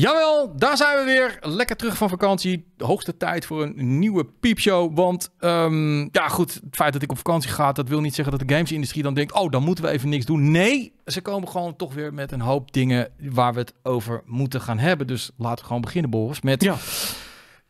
Jawel, daar zijn we weer. Lekker terug van vakantie. hoogste tijd voor een nieuwe piepshow. Want ehm, ja, goed, het feit dat ik op vakantie ga, dat wil niet zeggen dat de gamesindustrie dan denkt: oh, dan moeten we even niks doen. Nee, ze komen gewoon toch weer met een hoop dingen waar we het over moeten gaan hebben. Dus laten we gewoon beginnen, Boris, met. Ja.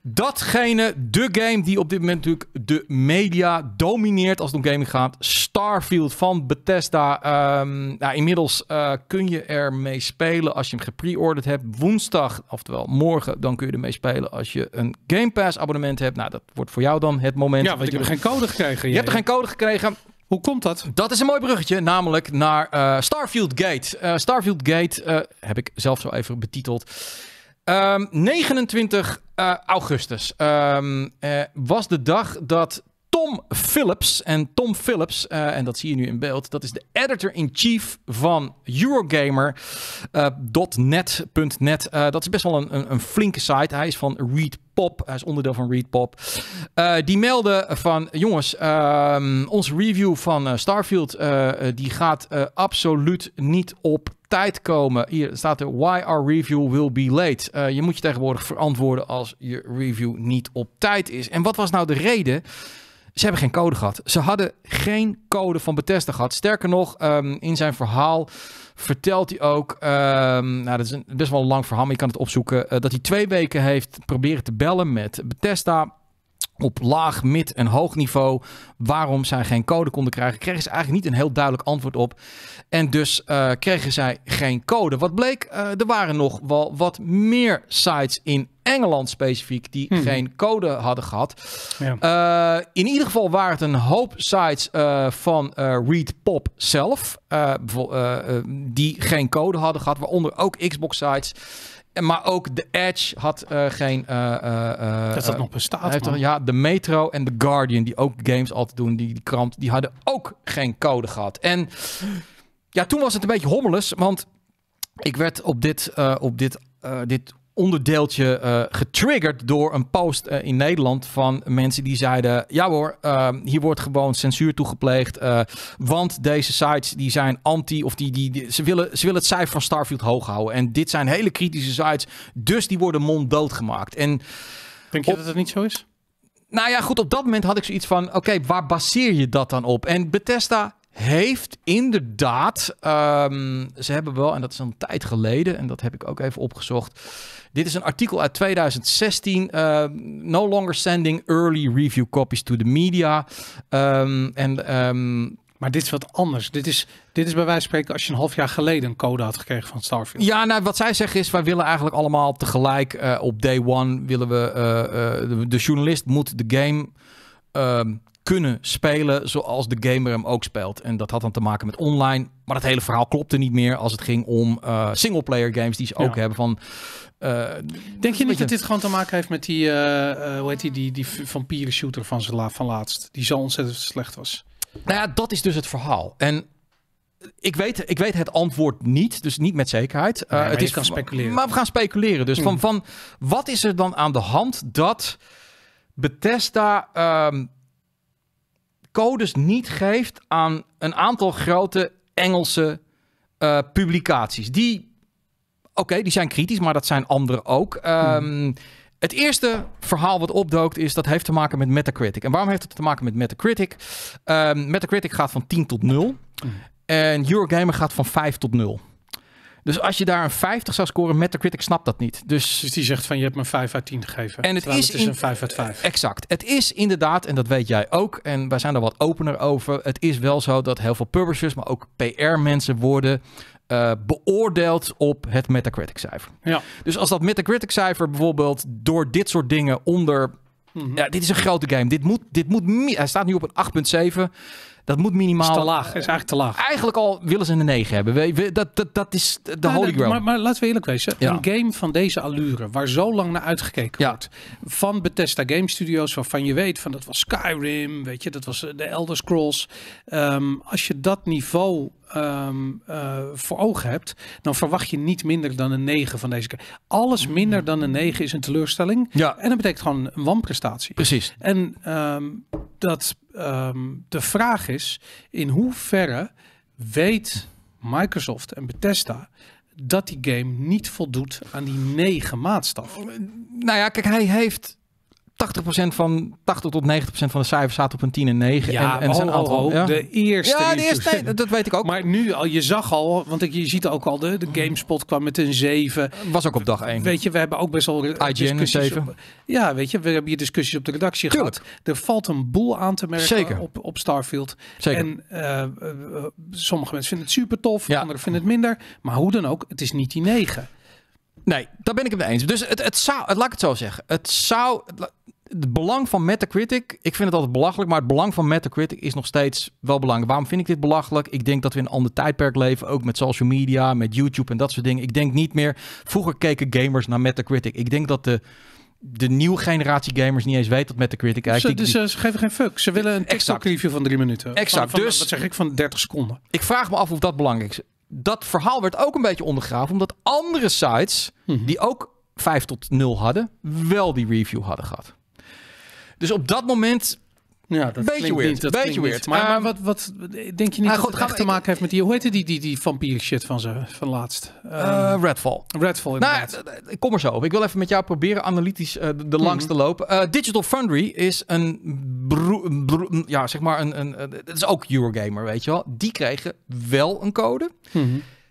Datgene, de game die op dit moment natuurlijk de media domineert als het om gaming gaat. Starfield van Bethesda. Ehm, nou, inmiddels eh, kun je er mee spelen als je hem gepreorderd hebt. Woensdag, oftewel morgen, dan kun je ermee spelen als je een Game Pass abonnement hebt. Nou, dat wordt voor jou dan het moment. Ja, want je hebt geen code gekregen. Je, hebt er geen code gekregen. Hoe komt dat? Dat is een mooi bruggetje, namelijk naar eh, Starfield Gate. Eh, Starfield Gate heb ik zelf zo even betiteld. Um, ehm, 29 eh, augustus ehm, eh, was de dag dat Tom Phillips. En Tom Phillips, eh, en dat zie je nu in beeld, dat is de editor-in-chief van Eurogamer.net.net. Eh, eh, dat is best wel een, een, een, flinke site. Hij is van Read Pop. Hij is onderdeel van readpop. die melden van, jongens, um, onze review van Starfield, die gaat absoluut niet op tijd komen. Hier staat er: Why our review will be late. je moet je tegenwoordig verantwoorden als je review niet op tijd is. En wat was nou de reden? Ze hebben geen code gehad. Ze hadden geen code van Bethesda gehad. Sterker nog, ehm, in zijn verhaal vertelt hij ook, ehm, nou dat is een, best wel een lang verhaal, maar je kan het opzoeken, eh, dat hij twee weken heeft proberen te bellen met Bethesda op laag, mid en hoog niveau waarom zij geen code konden krijgen, kregen ze eigenlijk niet een heel duidelijk antwoord op. En dus eh, kregen zij geen code. Wat bleek, eh, er waren nog wel wat meer sites in Engeland specifiek, die hmm. geen code hadden gehad. Ja. Eh, in ieder geval waren het een hoop sites eh, van uh, Read Pop zelf, die geen code hadden gehad, waaronder ook Xbox sites. Maar ook de Edge had geen. dat dat nog bestaat. ja, de Metro en The Guardian, die ook games altijd doen, die, die krant, die hadden ook geen code gehad. En ja, toen was het een beetje hommeles, want ik werd op dit, op dit, dit onderdeeltje eh, getriggerd door een post eh, in Nederland van mensen die zeiden: ja hoor, ehm, hier wordt gewoon censuur toegepleegd, eh, want deze sites die zijn anti of die, die, ze, willen, ze willen het cijfer van Starfield hoog houden en dit zijn hele kritische sites, dus die worden monddood gemaakt. En denk je dat het niet zo is? Nou ja, goed, op dat moment had ik zoiets van: oké, waar baseer je dat dan op? En Bethesda heeft inderdaad, ehm, ze hebben wel, en dat is een tijd geleden, en dat heb ik ook even opgezocht. Dit is een artikel uit 2016, ehm, No Longer Sending Early Review Copies to the Media. Ehm, en, maar dit is wat anders. Dit is, dit is bij wijze van spreken als je een half jaar geleden een code had gekregen van Starfield. Ja, nou wat zij zeggen is, wij willen eigenlijk allemaal tegelijk eh, op day one willen we, eh, eh, de, journalist moet de game kunnen spelen zoals de gamer hem ook speelt. En dat had dan te maken met online. Maar dat hele verhaal klopte niet meer als het ging om single eh, singleplayer games die ze ook hebben. Van, eh, Denk je niet dat dit gewoon te maken heeft met die, eh, hoe heet die, die, die vampieren shooter van, la van laatst? Die zo ontzettend slecht was. Nou ja, dat is dus het verhaal. En ik weet, ik weet het antwoord niet, dus niet met zekerheid. het is, gaan speculeren. Maar we gaan speculeren. Dus van, hmm. van wat is er dan aan de hand dat Bethesda um, codes niet geeft aan een aantal grote Engelse eh, publicaties. Die, oké, die zijn kritisch, maar dat zijn anderen ook. Ehm, het eerste verhaal wat opdookt is dat heeft te maken met Metacritic. En waarom heeft het te maken met Metacritic? Ehm, Metacritic gaat van 10 tot 0. Mm. En Eurogamer gaat van 5 tot 0. Dus als je daar een 50 zou scoren, Metacritic snapt dat niet. Dus, dus die zegt van je hebt me 5 uit 10 gegeven. En het is, een 5 uit 5. Exact. Het is inderdaad, en dat weet jij ook, en wij zijn er wat opener over. Het is wel zo dat heel veel publishers, maar ook PR-mensen worden eh, beoordeeld op het Metacritic-cijfer. Ja. Dus als dat Metacritic-cijfer bijvoorbeeld door dit soort dingen onder... Mhm. Ja, dit is een grote game. Dit moet, dit moet, hij staat nu op een 8,7. Dat moet minimaal... te laag. is eigenlijk te laag. Eigenlijk al willen ze een 9 hebben. We, dat, dat, is de holy grail. Maar, maar, laten we eerlijk wezen. Een game van deze allure, waar zo lang naar uitgekeken wordt. Van Bethesda Game Studios, waarvan je weet van dat was Skyrim, weet je, dat was eh, de Elder Scrolls. Ehm, als je dat niveau Ehm, eh, voor ogen hebt, dan verwacht je niet minder dan een 9 van deze. keer. Alles minder dan een 9 is een teleurstelling. Ja. En dat betekent gewoon een wanprestatie. Precies. En ehm, dat ehm, de vraag is: in hoeverre weet Microsoft en Bethesda dat die game niet voldoet aan die negen maatstaf? Nou ja, kijk, hij heeft 80% van 80 tot 90% van de cijfers zaten op een 10 en 9. Ja, en, en oh, zijn oh, de eerste. Ja, de eerste, dat weet ik ook. Maar nu al, je zag al, want ik, je ziet ook al, de, de GameSpot kwam met een 7. Was ook op dag 1. Weet je, we hebben ook best wel IGN 7. ja, weet je, we hebben hier discussies op de redactie Tuurlijk. gehad. Er valt een boel aan te merken Zeker. Op, op Starfield. Zeker. En uh, sommige mensen vinden het super tof, ja. anderen vinden het minder. Maar hoe dan ook, het is niet die 9. Nee, daar ben ik het mee eens. Dus het, het zou, het, laat ik het zo zeggen. Het zou, het belang van Metacritic, ik vind het altijd belachelijk, maar het belang van Metacritic is nog steeds wel belangrijk. Waarom vind ik dit belachelijk? Ik denk dat we in een ander tijdperk leven, ook met social media, met YouTube en dat soort dingen. Ik denk niet meer, vroeger keken gamers naar Metacritic. Ik denk dat de, de nieuwe generatie gamers niet eens weet wat Metacritic eigenlijk is. Dus ze geven geen fuck. Ze willen een TikTok-review van drie minuten. Exact. dus, wat zeg ik, van 30 seconden. Ik vraag me af of dat belangrijk is. Dat verhaal werd ook een beetje ondergraven, omdat andere sites, mhm. die ook 5 tot 0 hadden, wel die review hadden gehad. Dus op dat moment ja, dat beetje weird. dat beetje weird. Ah, maar, wat, wat, denk je niet ah, dat het echt te maken heeft met die... Hoe heette die, die, die vampier shit van, ze, van laatst? Eh, ehm, Redfall. Redfall, nou inderdaad. Nou, kom er zo op. Ik wil even met jou proberen analytisch eh, de, langs mm lopen. langste eh, Digital Foundry is een... ja, zeg maar een... een dat is ook Eurogamer, weet je wel. Die kregen wel een code. Mhm.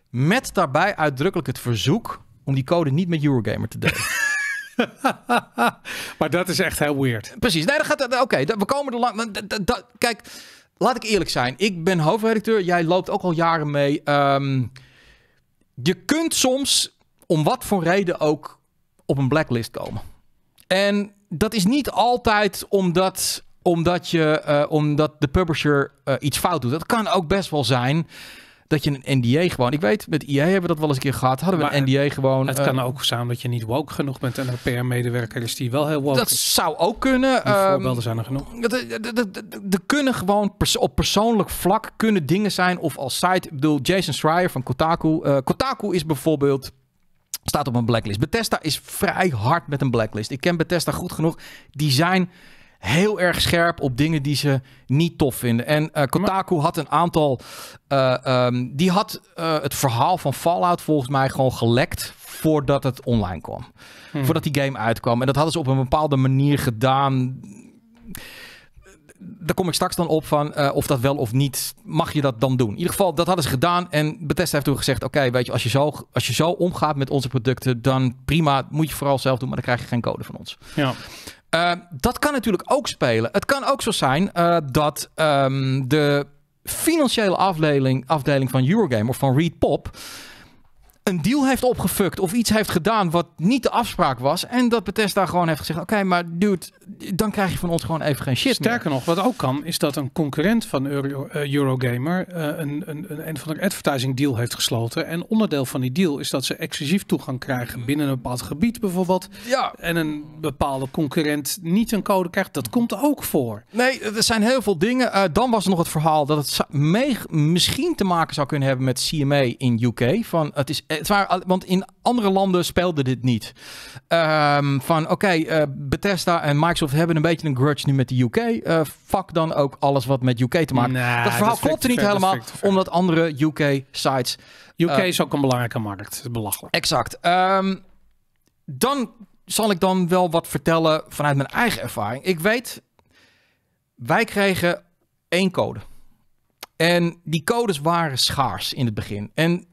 Met daarbij uitdrukkelijk het verzoek om die code niet met Eurogamer te delen. maar dat is echt heel weird. Precies. Nee, dat gaat. Oké, we komen er lang. kijk, laat ik eerlijk zijn. Ik ben hoofdredacteur. Jij loopt ook al jaren mee. Ehm, je kunt soms, om wat voor reden ook, op een blacklist komen. En dat is niet altijd omdat, omdat, je, eh, omdat de publisher eh, iets fout doet. Dat kan ook best wel zijn dat je een NDA gewoon... Ik weet, met IA hebben we dat wel eens een keer gehad. Hadden we een NDA gewoon... Het kan eh, ook zijn dat je niet woke genoeg bent. En PR-medewerker is die wel heel woke Dat zou ook kunnen. Ehm, voorbeelden zijn er genoeg. Er kunnen gewoon op persoonlijk vlak kunnen dingen zijn. Of als site... Ik bedoel, Jason Schreier van Kotaku. Eh, Kotaku is bijvoorbeeld staat op een blacklist. Bethesda is vrij hard met een blacklist. Ik ken Bethesda goed genoeg. Die zijn heel erg scherp op dingen die ze niet tof vinden. En eh, Kotaku had een aantal. Eh, ehm, die had eh, het verhaal van Fallout volgens mij gewoon gelekt voordat het online kwam. Hmm. Voordat die game uitkwam. En dat hadden ze op een bepaalde manier gedaan. Daar kom ik straks dan op van of dat wel of niet. Mag je dat dan doen? In ieder geval, dat hadden ze gedaan. En Bethesda heeft toen gezegd: Oké, weet je als, je zo, als je zo omgaat met onze producten, dan prima. Moet je vooral zelf doen, maar dan krijg je geen code van ons. Ja. Eh, dat kan natuurlijk ook spelen. Het kan ook zo zijn eh, dat ehm, de financiële afdeling, afdeling van Eurogame of van Reed Pop een deal heeft opgefukt of iets heeft gedaan wat niet de afspraak was. En dat daar gewoon heeft gezegd, oké, maar dude, dan krijg je van ons gewoon even geen shit Sterker nog, wat ook kan, is dat een concurrent van Euro, eh, Eurogamer eh, een, een, een, een van de advertising deal heeft gesloten. En onderdeel van die deal is dat ze exclusief toegang krijgen binnen een bepaald gebied bijvoorbeeld. Ja. En een bepaalde concurrent niet een code krijgt. Dat komt ook voor. Nee, er zijn heel veel dingen. Eh, dan was er nog het verhaal dat het mee, misschien te maken zou kunnen hebben met CMA in UK. Van het is eh, het want in andere landen speelde dit niet. Ehm, van oké, okay, eh, Bethesda en Microsoft hebben een beetje een grudge nu met de UK. Uh, eh, fuck dan ook alles wat met UK te maken. Nah, dat verhaal klopte niet helemaal, omdat andere UK sites. UK is ook een belangrijke markt. Belachelijk. Exact. Ehm, dan zal ik dan wel wat vertellen vanuit mijn eigen ervaring. Ik weet, wij kregen één code. En die codes waren schaars in het begin. En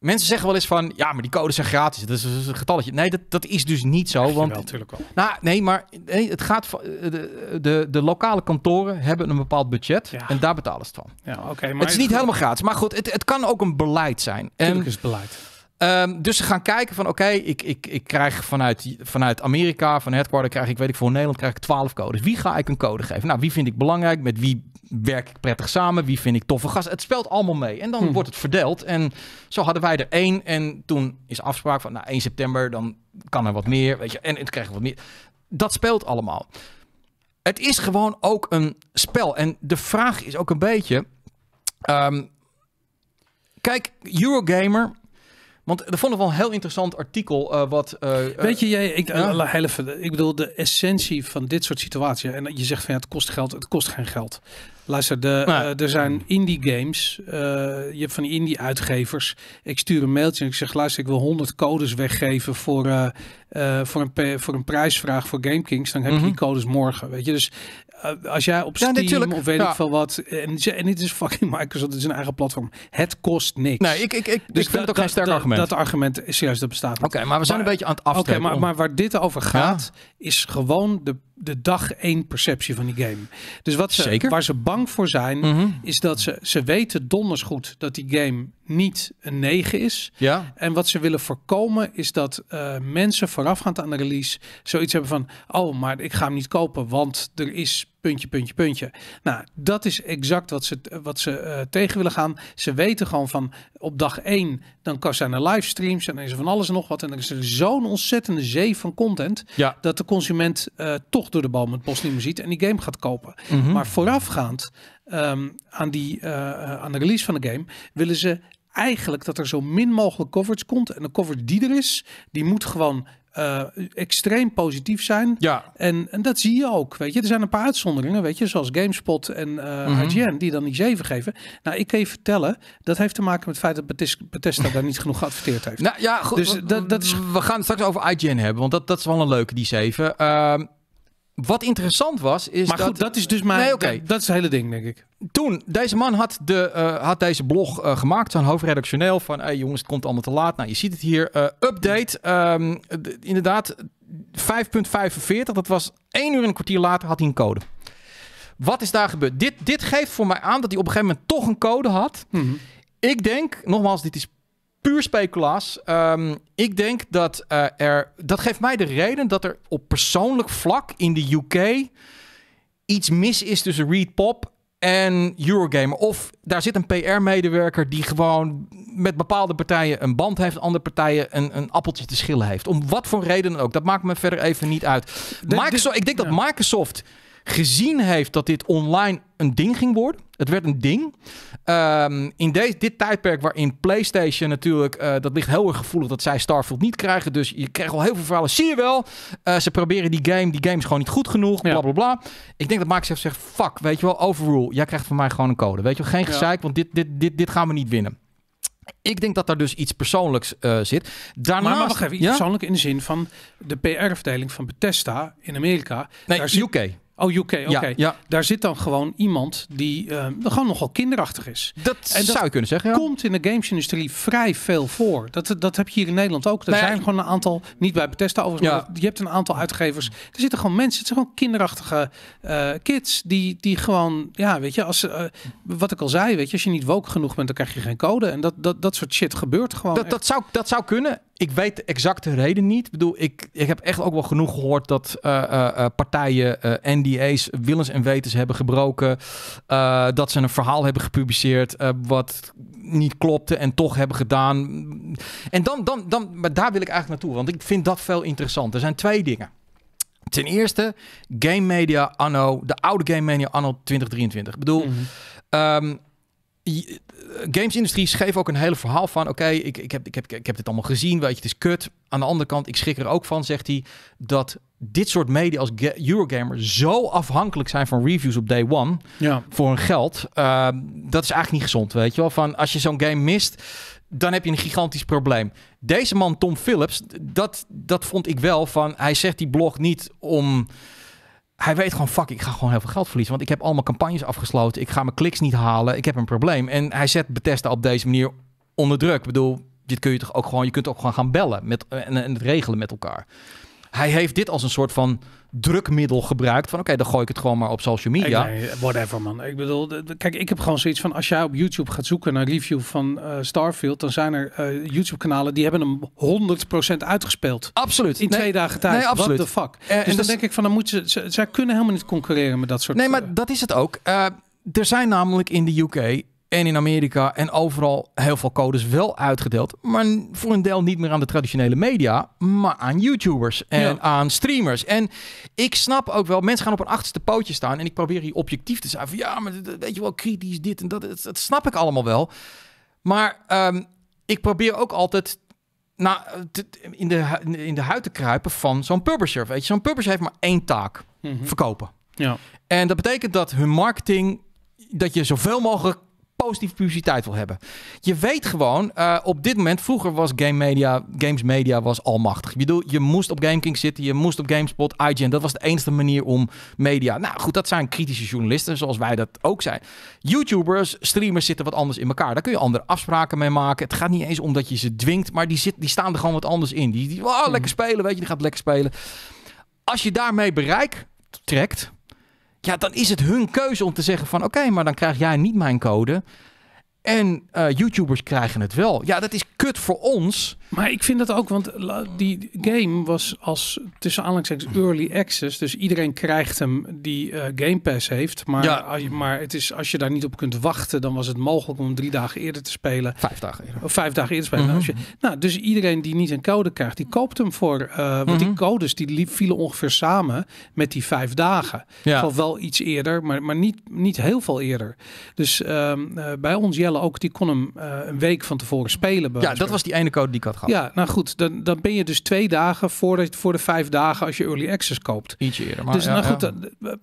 Mensen zeggen wel eens van, ja, maar die codes zijn gratis. Dat is dus een getalletje. Nee, dat, dat is dus niet zo. want, natuurlijk wel. Nou, nee, maar het gaat de, de, de, lokale kantoren hebben een bepaald budget. En daar betalen ze het van. Ja, oké. maar het is niet helemaal gratis. Maar goed, het, het kan ook een beleid zijn. Natuurlijk is beleid. Ehm, dus ze gaan kijken van oké, ik, ik, ik krijg vanuit, vanuit Amerika, van headquarter krijg ik, weet ik voor Nederland krijg ik 12 codes. Wie ga ik een code geven? Nou, wie vind ik belangrijk? Met wie werk ik prettig samen? Wie vind ik toffe gast Het speelt allemaal mee. En dan hmm. wordt het verdeeld. En zo hadden wij er één. En toen is afspraak van nou, 1 september, dan kan er wat meer. Weet je, en het krijgen wat meer. Dat speelt allemaal. Het is gewoon ook een spel. En de vraag is ook een beetje. Ehm, kijk, Eurogamer want dat vond ik wel een heel interessant artikel uh, wat... Eh, eh, weet je, jij, ik, ja? even, ik bedoel de essentie van dit soort situaties. En je zegt van ja, het kost geld, het kost geen geld. Luister, de, er zijn indie games. je hebt van die indie uitgevers. Ik stuur een mailtje en ik zeg: luister, ik wil 100 codes weggeven voor, uh, voor, een, voor een prijsvraag voor GameKings. Dan heb mm je die mhm. codes morgen. Weet je, dus eh, als jij op Steam of weet ik veel wat. En, en dit is fucking Microsoft, het is een eigen platform. Het kost niks. Nee, ik, ik, ik, dus vind dat, het ook geen sterk argument. Dat argument, is juist dat bestaat Oké, maar we zijn een beetje aan het af. Oké, maar, maar waar dit over gaat, is gewoon de de dag één perceptie van die game. Dus wat ze, Zeker? waar ze bang voor zijn, mhm. is dat ze, ze weten donders goed dat die game niet een 9 is. Ja. En wat ze willen voorkomen is dat eh, mensen voorafgaand aan de release zoiets hebben van, oh, maar ik ga hem niet kopen, want er is puntje, puntje, puntje. Nou, dat is exact wat ze, wat ze eh, tegen willen gaan. Ze weten gewoon van op dag één, dan zijn er livestreams en dan is er van alles en nog wat. En dan is er zo'n ontzettende zee van content ja. dat de consument eh, toch door de bal met bos niet meer ziet en die game gaat kopen. Mhm. Maar voorafgaand ehm, aan, die, eh, aan de release van de game willen ze eigenlijk dat er zo min mogelijk coverage komt. En de coverage die er is, die moet gewoon uh, extreem positief zijn. Ja. En, en dat zie je ook. Weet je, er zijn een paar uitzonderingen, weet je, zoals GameSpot en eh, mhm. IGN, die dan die 7 geven. Nou, ik kan je vertellen, dat heeft te maken met het feit dat Bethesda, daar niet genoeg geadverteerd heeft. Nou ja, goed. Dus dat, dat is... we gaan het straks over IGN hebben, want dat, dat is wel een leuke, die 7. Wat interessant was, is. Maar dat... goed, dat is dus mijn. Nee, okay. dat, is het hele ding, denk ik. Toen, deze man had, de, eh, had deze blog eh, gemaakt, zo'n hoofdredactioneel. Van hey, jongens, het komt allemaal te laat. Nou, je ziet het hier. Uh, update. Um, inderdaad, 5.45. Dat was één uur en een kwartier later had hij een code. Wat is daar gebeurd? Dit, dit geeft voor mij aan dat hij op een gegeven moment toch een code had. Mhm. Ik denk, nogmaals, dit is puur speculaas. Ehm, ik denk dat eh, er. Dat geeft mij de reden dat er op persoonlijk vlak in de UK. iets mis is tussen Reed Pop en Eurogamer. Of daar zit een PR-medewerker die gewoon met bepaalde partijen een band heeft, andere partijen een, een appeltje te schillen heeft. Om wat voor reden ook. Dat maakt me verder even niet uit. Microsoft, ik denk dat Microsoft gezien heeft dat dit online een ding ging worden. Het werd een ding. Ehm, in dit tijdperk waarin PlayStation natuurlijk, eh, dat ligt heel erg gevoelig dat zij Starfield niet krijgen. Dus je krijgt al heel veel verhalen. Zie je wel, eh, ze proberen die game, die game is gewoon niet goed genoeg, Blablabla. Ik denk dat Microsoft zegt, fuck, weet je wel, overrule. Jij krijgt van mij gewoon een code, weet je wel. Geen gezeik, want dit, dit, dit, dit gaan we niet winnen. Ik denk dat daar dus iets persoonlijks eh, zit. Daarnaast, maar, maar even, iets persoonlijk in de zin van de PR-afdeling van Bethesda in Amerika. Nee, daar UK. Oh, UK, oké. Okay. Ja, Daar zit dan gewoon iemand die uh, gewoon nogal kinderachtig is. Dat, zou je kunnen zeggen, ja. komt in de gamesindustrie vrij veel voor. Dat, dat heb je hier in Nederland ook. Er nou zijn gewoon een aantal, niet bij Bethesda overigens, maar je hebt een aantal uitgevers. Er zitten gewoon mensen, het zijn gewoon kinderachtige eh, kids die, die gewoon, ja, weet je, als, eh, wat ik al zei, weet je, als je niet woke genoeg bent, dan krijg je geen code. En dat, dat, dat soort shit gebeurt gewoon. Dat, dat, zou, dat zou kunnen. Ik weet de exacte reden niet. Ik bedoel, ik, ik heb echt ook wel genoeg gehoord dat eh, eh, eh, partijen NDA's willens en wetens hebben gebroken. dat ze een verhaal hebben gepubliceerd wat niet klopte en toch hebben gedaan. En dan, dan, dan, maar daar wil ik eigenlijk naartoe, want ik vind dat veel interessant. Er zijn twee dingen. Ten eerste, game media anno, de oude game media anno 2023. Ik bedoel, mhm. ehm, gamesindustrie schreef ook een hele verhaal van... oké, ik, ik, heb, ik, heb, ik heb dit allemaal gezien, weet je, het is kut. Aan de andere kant, ik schrik er ook van, zegt hij... dat dit soort media als Eurogamer zo afhankelijk zijn van reviews op day one... Ja. voor hun geld. Ehm, dat is eigenlijk niet gezond, weet je wel. Van, als je zo'n game mist, dan heb je een gigantisch probleem. Deze man, Tom Phillips, dat, dat vond ik wel van... hij zegt die blog niet om hij weet gewoon, fuck, ik ga gewoon heel veel geld verliezen. Want ik heb allemaal campagnes afgesloten. Ik ga mijn kliks niet halen. Ik heb een probleem. En hij zet betesten op deze manier onder druk. Ik bedoel, dit kun je toch ook gewoon, je kunt ook gewoon gaan bellen met, eh, en, en het regelen met elkaar. Hij heeft dit als een soort van drukmiddel gebruikt. Van oké, dan gooi ik het gewoon maar op social media. Nee, whatever man. Ik bedoel, kijk, ik heb gewoon zoiets van als jij op YouTube gaat zoeken naar review van eh, Starfield, dan zijn er eh, YouTube kanalen die hebben hem 100% uitgespeeld. Absoluut. In twee dagen tijd. Nee, absoluut. What the fuck. Eh, dus en dan denk ik van dan moeten ze ze, zij kunnen helemaal niet concurreren met dat soort. Nee, maar dat is het ook. er zijn namelijk in de UK en in Amerika en overal heel veel codes wel uitgedeeld. Maar voor een deel niet meer aan de traditionele media, maar aan YouTubers en aan streamers. En ik snap ook wel, mensen gaan op een achterste pootje staan. En ik probeer hier objectief te zijn. Van ja, maar weet je wel, kritisch dit en dat. Dat, snap ik allemaal wel. Maar ehm, ik probeer ook altijd in, de, in de huid te kruipen van zo'n publisher. Weet je, zo'n publisher heeft maar één taak: mhm. verkopen. Ja. En dat betekent dat hun marketing, dat je zoveel mogelijk positieve publiciteit wil hebben. Je weet gewoon, eh, op dit moment, vroeger was game media, games media was almachtig. Je bedoel, je moest op GameKing zitten, je moest op GameSpot, IGN. Dat was de enige manier om media... Nou goed, dat zijn kritische journalisten, zoals wij dat ook zijn. YouTubers, streamers zitten wat anders in elkaar. Daar kun je andere afspraken mee maken. Het gaat niet eens om dat je ze dwingt, maar die, zit, die staan er gewoon wat anders in. Die, die oh, lekker hmm. spelen, weet je, die gaat lekker spelen. Als je daarmee bereik trekt, ja, dan is het hun keuze om te zeggen van oké, maar dan krijg jij niet mijn code. En eh, YouTubers krijgen het wel. Ja, dat is kut voor ons. Maar ik vind dat ook, want die game was als tussen aanhalingstekens hmm. early access. Dus iedereen krijgt hem die uh, Game Pass heeft. Maar, als je, maar het is, als je daar niet op kunt wachten, dan was het mogelijk om drie dagen eerder te spelen. Vijf dagen eerder. Of vijf dagen eerder te spelen. Mhm. je, nou, dus iedereen die niet een code krijgt, die koopt hem voor. Eh, want die mhm. codes die liep, vielen ongeveer samen met die vijf dagen. Ja. Of wel iets eerder, maar, maar niet, niet heel veel eerder. Dus ehm, eh, bij ons Jelle ook, die kon hem een week van tevoren spelen. Ja, dat was die ene code die ik had ja, nou goed, dan, dan ben je dus twee dagen voordat, voor de vijf dagen als je early access koopt. Ietsje eerder. Maar dus nou goed,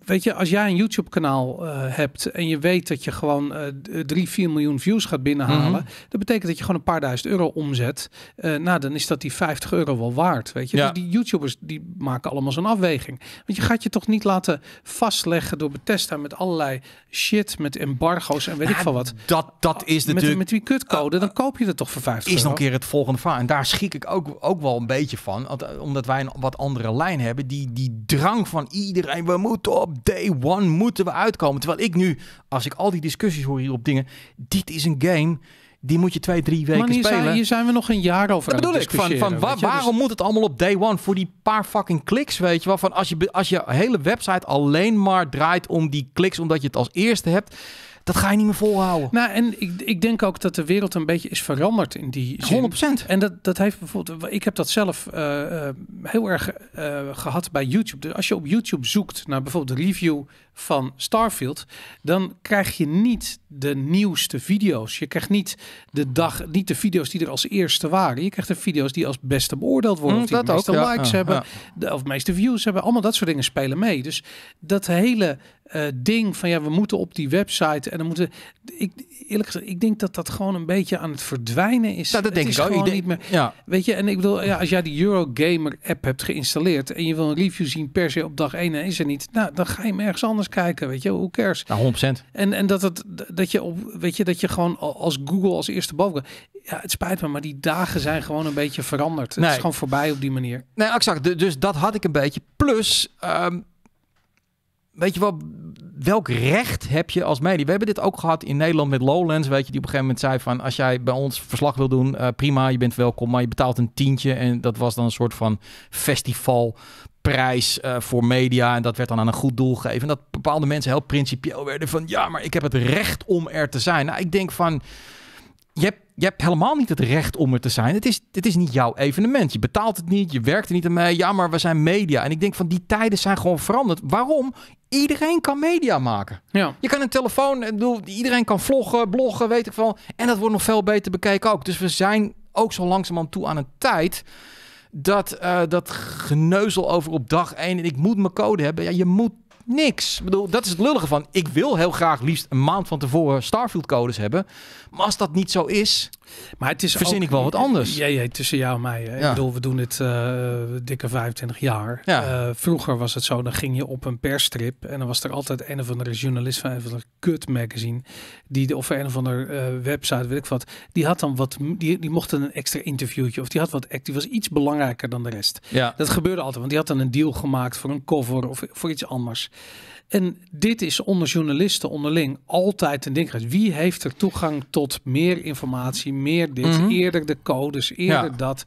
weet je, als jij een YouTube kanaal eh, hebt en je weet dat je gewoon uh, 3, 4 miljoen views gaat binnenhalen, mhm. dat betekent dat je gewoon een paar duizend euro omzet. Eh, nou, dan is dat die 50 euro wel waard, weet je. Ja. Dus die YouTubers die maken allemaal zo'n afweging. Want je gaat je toch niet laten vastleggen door Bethesda met allerlei shit, met embargo's en weet ik veel wat. Dat, dat is natuurlijk... Met, met die kutcode, ah, dan koop je het toch voor 50 Is euro. nog een keer het volgende vraag en daar schrik ik ook, ook wel een beetje van. Eh, omdat wij een wat andere lijn hebben. Die, die drang van iedereen, we moeten op day one moeten we uitkomen. Terwijl ik nu, als ik al die discussies hoor hier op dingen. Dit is een game die moet je twee, drie weken spelen. hier zijn we nog een jaar over Dat bedoel ik. Van, van dus- waarom moet het allemaal op day one voor die paar fucking kliks, weet je wel? Van als je, als je hele website alleen maar draait om die kliks, omdat je het als eerste hebt dat ga je niet meer volhouden. Nou, en ik, ik denk ook dat de wereld een beetje is veranderd in die 100%. En dat, dat heeft bijvoorbeeld, ik heb dat zelf eh, eh, heel erg eh, gehad bij YouTube. Dus als je op YouTube zoekt naar bijvoorbeeld de review van Starfield, dan krijg je niet de nieuwste video's. Je krijgt niet de dag, niet de video's die er als eerste waren. Je krijgt de video's die als beste beoordeeld worden. Mm, of die de meeste likes hebben, De, of meeste views hebben. Allemaal dat soort dingen spelen mee. Dus dat hele eh, ding van ja, we moeten op die website en dan moeten. Ik, eerlijk gezegd, ik denk dat dat gewoon een beetje aan het verdwijnen is. Ja, dat denk ik ook. Ik niet ja. Weet je, en ik bedoel, ja, als jij die Eurogamer app hebt geïnstalleerd en je wil een review zien per se op dag 1 en is er niet, nou dan ga je hem ergens anders kijken, weet je, hoe kers? Nou, 100%. En, en dat, het, dat je op, weet je, dat je gewoon als Google als eerste boven. Ja, het spijt me, maar die dagen zijn gewoon een beetje veranderd. Nee. Het is gewoon voorbij op die manier. Nee, exact. Dus dat had ik een beetje. Plus, ehm, weet je wel, welk recht heb je als media? We hebben dit ook gehad in Nederland met Lowlands, weet je, die op een gegeven moment zei van, als jij bij ons verslag wil doen, eh, prima, je bent welkom, maar je betaalt een tientje. En dat was dan een soort van festivalprijs eh, voor media en dat werd dan aan een goed doel gegeven. En dat bepaalde mensen heel principieel werden van ja, maar ik heb het recht om er te zijn. Nou, ik denk van je hebt, je hebt helemaal niet het recht om er te zijn. Het is, het is niet jouw evenement. Je betaalt het niet, je werkt er niet aan mee. Ja, maar we zijn media. En ik denk van die tijden zijn gewoon veranderd. Waarom? Iedereen kan media maken. Ja. Je kan een telefoon, iedereen kan vloggen, bloggen, weet ik veel. En dat wordt nog veel beter bekeken ook. Dus we zijn ook zo langzamerhand toe aan een tijd dat, eh, dat geneuzel over op dag één en ik moet mijn code hebben. Ja, je moet niks. Ik bedoel, dat is het lullige van. Ik wil heel graag liefst een maand van tevoren Starfield codes hebben. Maar als dat niet zo is. Maar het is Verzin ik wel wat anders. Ja, ja, tussen jou en mij. Ik bedoel, we doen dit eh, dikke 25 jaar. Eh, vroeger was het zo, dan ging je op een persstrip... en dan was er altijd een of andere journalist van een of ander kut magazine... Die, de, of een of andere eh, website, weet ik wat... die had dan wat, die, die mocht een extra interviewtje... of die had wat, die was iets belangrijker dan de rest. Ja. Dat gebeurde altijd, want die had dan een deal gemaakt voor een cover... of voor iets anders. En dit is onder journalisten onderling altijd een ding. Wie heeft er toegang tot meer informatie, meer dit, mhm. eerder de codes, eerder dat.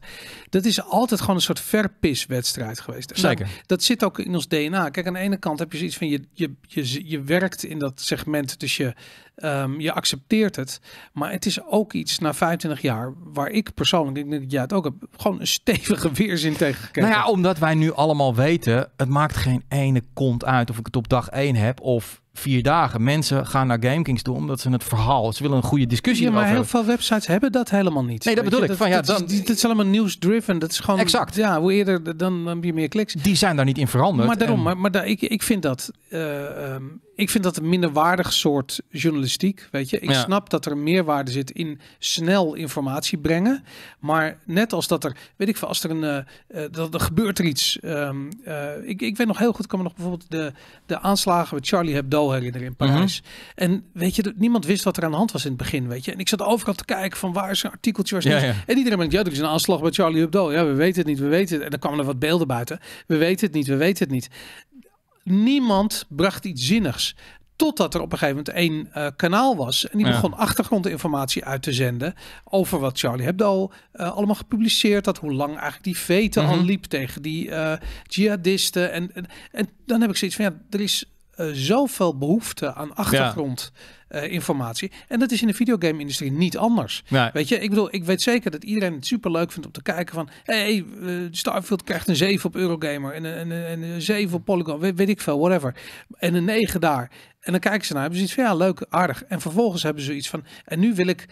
Dat is altijd gewoon een soort verpiswedstrijd geweest. Nou, dat zit ook in ons DNA. Kijk, aan de ene kant heb je zoiets van je, je, je, je werkt in dat segment, dus je Ehm, je accepteert het. Maar het is ook iets na 25 jaar waar ik persoonlijk, ik denk dat jij het ook heb, gewoon een stevige weerzin tegen gekregen. Nou ja, omdat wij nu allemaal weten, het maakt geen ene kont uit of ik het op dag 1 heb of vier dagen. Mensen gaan naar GameKings toe omdat ze het verhaal, ze willen een goede discussie ja, maar heel veel websites hebben dat helemaal niet. Nee, dat bedoel ik. Van, ja, dat, is, allemaal nieuwsdriven. Dat is gewoon... Exact. Ja, hoe eerder, dan heb je meer kliks. Die zijn daar niet in veranderd. Maar daarom, maar, maar ik, ik vind dat... Uh, um, ik vind dat een minderwaardig soort journalistiek, weet je. Ik snap dat er meerwaarde zit in snel informatie brengen. Maar net als dat er, weet ik veel, als er een, eh, eh, dat er gebeurt er iets. Ehm, ik, ik weet nog heel goed, kan me nog bijvoorbeeld de, de aanslagen met Charlie Hebdo gebouw herinneren in Parijs. Mhm. En weet je, niemand wist wat er aan de hand was in het begin, weet je. En ik zat overal te kijken van waar is een artikeltje, was En iedereen met ja, er is een aanslag bij Charlie Hebdo. Ja, we weten het niet, we weten het. En dan kwamen er wat beelden buiten. We weten het niet, we weten het niet. Niemand bracht iets zinnigs. Totdat er op een gegeven moment één eh, kanaal was. En die begon achtergrondinformatie uit te zenden. Over wat Charlie Hebdo eh, allemaal gepubliceerd had. Hoe lang eigenlijk die veten al mhm. liep tegen die uh, jihadisten. en, en, dan heb ik zoiets van ja, er is eh, zoveel behoefte aan achtergrondinformatie. Eh, en dat is in de videogame-industrie niet anders. Weet je, ik bedoel, ik weet zeker dat iedereen het super leuk vindt om te kijken van... hey, eh, Starfield krijgt een 7 op Eurogamer en een, een, 7 op Polygon, weet, weet, ik veel, whatever. En een 9 daar. En dan kijken ze naar, hebben ze iets van ja, leuk, aardig. En vervolgens hebben ze iets van, en nu wil ik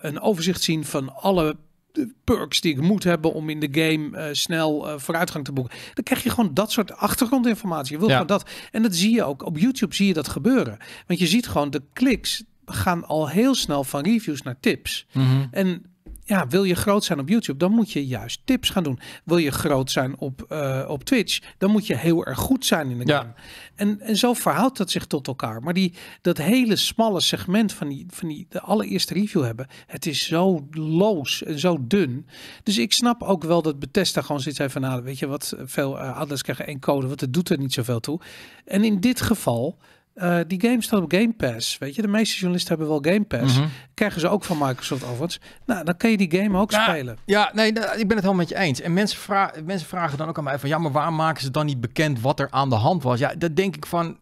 een overzicht zien van alle de perks die ik moet hebben om in de game eh, snel eh, vooruitgang te boeken. Dan krijg je gewoon dat soort achtergrondinformatie. Je wil gewoon dat. En dat zie je ook op YouTube zie je dat gebeuren. Want je ziet gewoon de kliks gaan al heel snel van reviews naar tips. Mhm. En ja, wil je groot zijn op YouTube, dan moet je juist tips gaan doen. Wil je groot zijn op, eh, op Twitch, dan moet je heel erg goed zijn in de game. En, en zo verhoudt dat zich tot elkaar. Maar die, dat hele smalle segment van die, van die de allereerste review hebben, het is zo loos en zo dun. Dus ik snap ook wel dat Bethesda gewoon zit van, nou, weet je wat, veel uh, krijgen één code, want het doet er niet zoveel toe. En in dit geval eh, die game staat op Game Pass. Weet je, de meeste journalisten hebben wel Game Pass. Mhm. Krijgen ze ook van Microsoft overigens. Nou, dan kan je die game ook spelen. Ja, nee, nou, ik ben het helemaal met je eens. En mensen, vra mensen vragen dan ook aan mij van ja, maar waar maken ze dan niet bekend wat er aan de hand was? Ja, dat denk ik van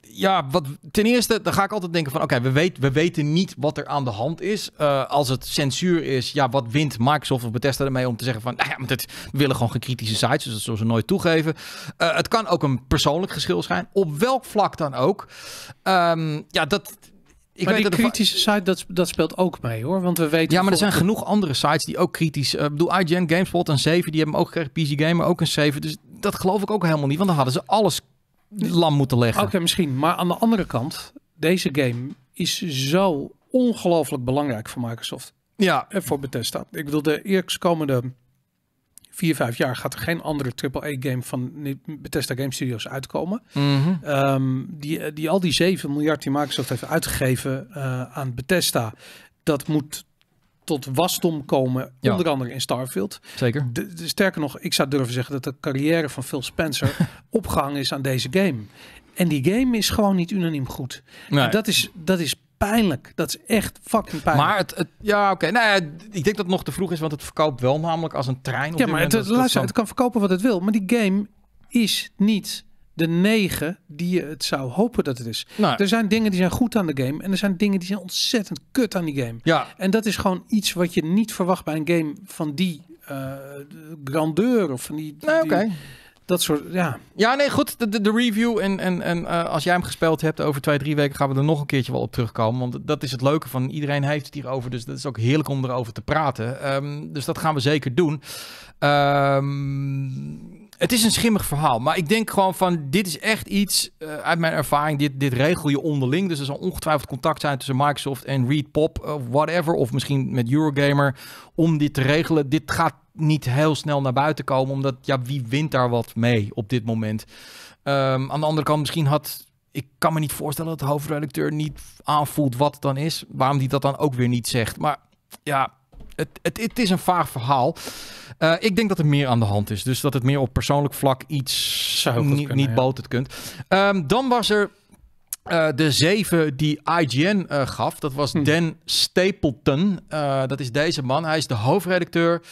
ja, wat, ten eerste, dan ga ik altijd denken van... oké, we, weet, we weten niet wat er aan de hand is. Eh, als het censuur is, ja, wat wint Microsoft of Bethesda ermee... om te zeggen van, nou ja, maar dit, willen gewoon geen kritische sites... dus dat zullen ze nooit toegeven. Eh, het kan ook een persoonlijk geschil zijn, op welk vlak dan ook. Um, ja, dat... Ik maar weet die dat kritische site, dat, dat speelt ook mee hoor. Want we weten. Ja, maar er zijn genoeg andere sites die ook kritisch. Eh, ik bedoel, IGN, GameSpot, en 7, die hebben ook gekregen. PC Gamer ook een 7. Dus dat geloof ik ook helemaal niet. Want dan hadden ze alles lam moeten leggen. Oké, misschien. Maar aan de andere kant, deze game is zo ongelooflijk belangrijk voor Microsoft. Ja. En voor Bethesda. Ik bedoel, de eerst komende vier, vijf jaar gaat er geen andere AAA-game van Bethesda Game Studios uitkomen. Mhm. Ehm, die, die al die 7 miljard die Microsoft heeft uitgegeven eh, aan Bethesda, dat moet tot wasdom komen. Onder andere in Starfield. Zeker. De, sterker nog, ik zou durven zeggen dat de carrière van Phil Spencer opgehangen is aan deze game. En die game is gewoon niet unaniem goed. Nee. dat is, dat is pijnlijk. Dat is echt fucking pijnlijk. Maar het, ja, oké. Nou ja, ik denk dat het nog te vroeg is, want het verkoopt wel namelijk als een trein. Op ja, maar het, het kan verkopen wat het wil, maar die game is niet de 9 die je het zou hopen dat het is. Nou. er zijn dingen die zijn goed aan de game en er zijn dingen die zijn ontzettend kut aan die game. Ja. En dat is gewoon iets wat je niet verwacht bij een game van die eh, grandeur of van die... nou, dat soort, ja. Ja, nee, goed. De, de, review en, en, en eh, als jij hem gespeeld hebt over twee, drie weken gaan we er nog een keertje wel op terugkomen. Want dat is het leuke van iedereen heeft het hierover. Dus dat is ook heerlijk om erover te praten. Ehm, dus dat gaan we zeker doen. Ehm, het is een schimmig verhaal. Maar ik denk gewoon van, dit is echt iets eh, uit mijn ervaring. Dit, dit regel je onderling. Dus er zal ongetwijfeld contact zijn tussen Microsoft en Reed Pop, whatever. Of misschien met Eurogamer om dit te regelen. Dit gaat niet heel snel naar buiten komen. Omdat, ja, wie wint daar wat mee op dit moment? Ehm, aan de andere kant, misschien had ik kan me niet voorstellen dat de hoofdredacteur niet aanvoelt wat het dan is. Waarom die dat dan ook weer niet zegt. Maar ja, het, het, het is een vaag verhaal. Eh, ik denk dat er meer aan de hand is. Dus dat het meer op persoonlijk vlak iets niet, niet ja. kunt. Ehm, dan was er eh, de zeven die IGN eh, gaf, dat was hm. Dan Stapleton. dat is deze man. Hij is de hoofdredacteur.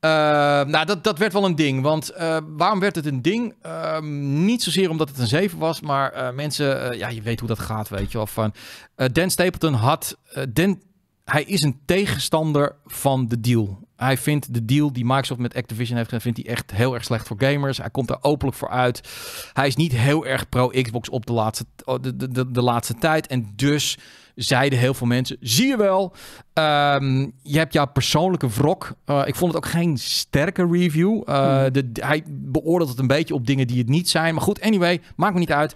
Ehm, nou, dat, dat werd wel een ding. Want waarom werd het een ding? Ehm, niet zozeer omdat het een zeven was, maar mensen, ja, je weet hoe dat gaat, weet je wel. Van, Dan Stapleton had. Dan, hij is een tegenstander van de deal. Hij vindt de deal die Microsoft met Activision heeft gedaan, vindt hij echt heel erg slecht voor gamers. Hij komt daar openlijk voor uit. Hij is niet heel erg pro Xbox op de laatste, oh, de, de, de, laatste tijd. En dus zeiden heel veel mensen: zie je wel, ehm, je hebt jouw persoonlijke wrok. Eh, ik vond het ook geen sterke review. Eh, hmm. de, hij beoordeelt het een beetje op dingen die het niet zijn. Maar goed, anyway, maakt me niet uit.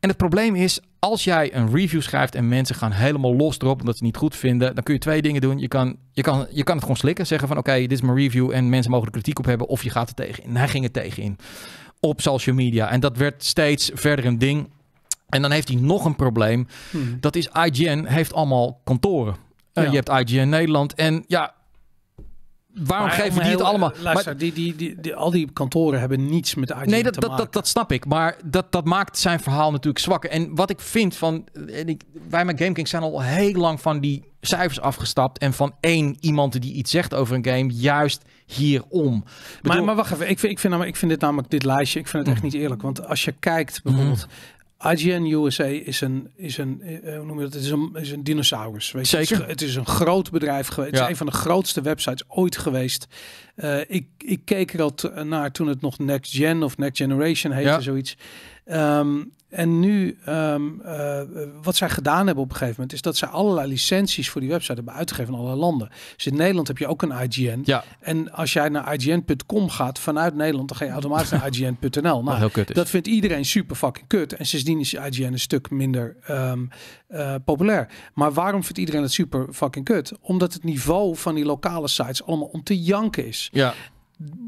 En het probleem is, als jij een review schrijft en mensen gaan helemaal los erop omdat ze het niet goed vinden, dan kun je twee dingen doen. Je kan, je kan, je kan het gewoon slikken, zeggen van oké, dit is mijn review en mensen mogen er kritiek op hebben. Of je gaat er tegen in. Hij ging er tegen in op social media. En dat werd steeds verder een ding. En dan heeft hij nog een probleem. Hmm. Dat is IGN heeft allemaal kantoren. Eh, je hebt IGN Nederland. En ja, Waarom geven die het allemaal? maar, die, die, die, al die kantoren hebben niets met de nee, dat, te maken. dat, dat snap ik. Maar dat, dat maakt zijn verhaal natuurlijk zwakker. En wat ik vind van... En ik, wij met GameKing zijn al heel lang van die cijfers afgestapt. En van één iemand die iets zegt over een game, juist hierom. Maar, maar wacht even, ik vind, ik, vind ik vind dit namelijk, dit lijstje, ik vind het echt mm. niet eerlijk. Want als je kijkt bijvoorbeeld mm. IGN USA is een, is een, eh, eh, hoe noem je dat? Het is een, is een dinosaurus. Weet Zeker. Je? Het is een groot bedrijf geweest. Het is een van de grootste websites ooit geweest. Eh, ik, ik keek er al naar toen het nog Next Gen of Next Generation heette, zoiets. Um, en nu, ehm, eh, wat zij gedaan hebben op een gegeven moment, is dat zij allerlei licenties voor die website hebben uitgegeven in allerlei landen. Dus in Nederland heb je ook een IGN. Ja. En als jij naar IGN.com gaat vanuit Nederland, dan ga je automatisch naar IGN.nl. Nou, dat vindt iedereen super fucking kut. En sindsdien is IGN een stuk minder ehm, eh, populair. Maar waarom vindt iedereen het super fucking kut? Omdat het niveau van die lokale sites allemaal om te janken is. Ja.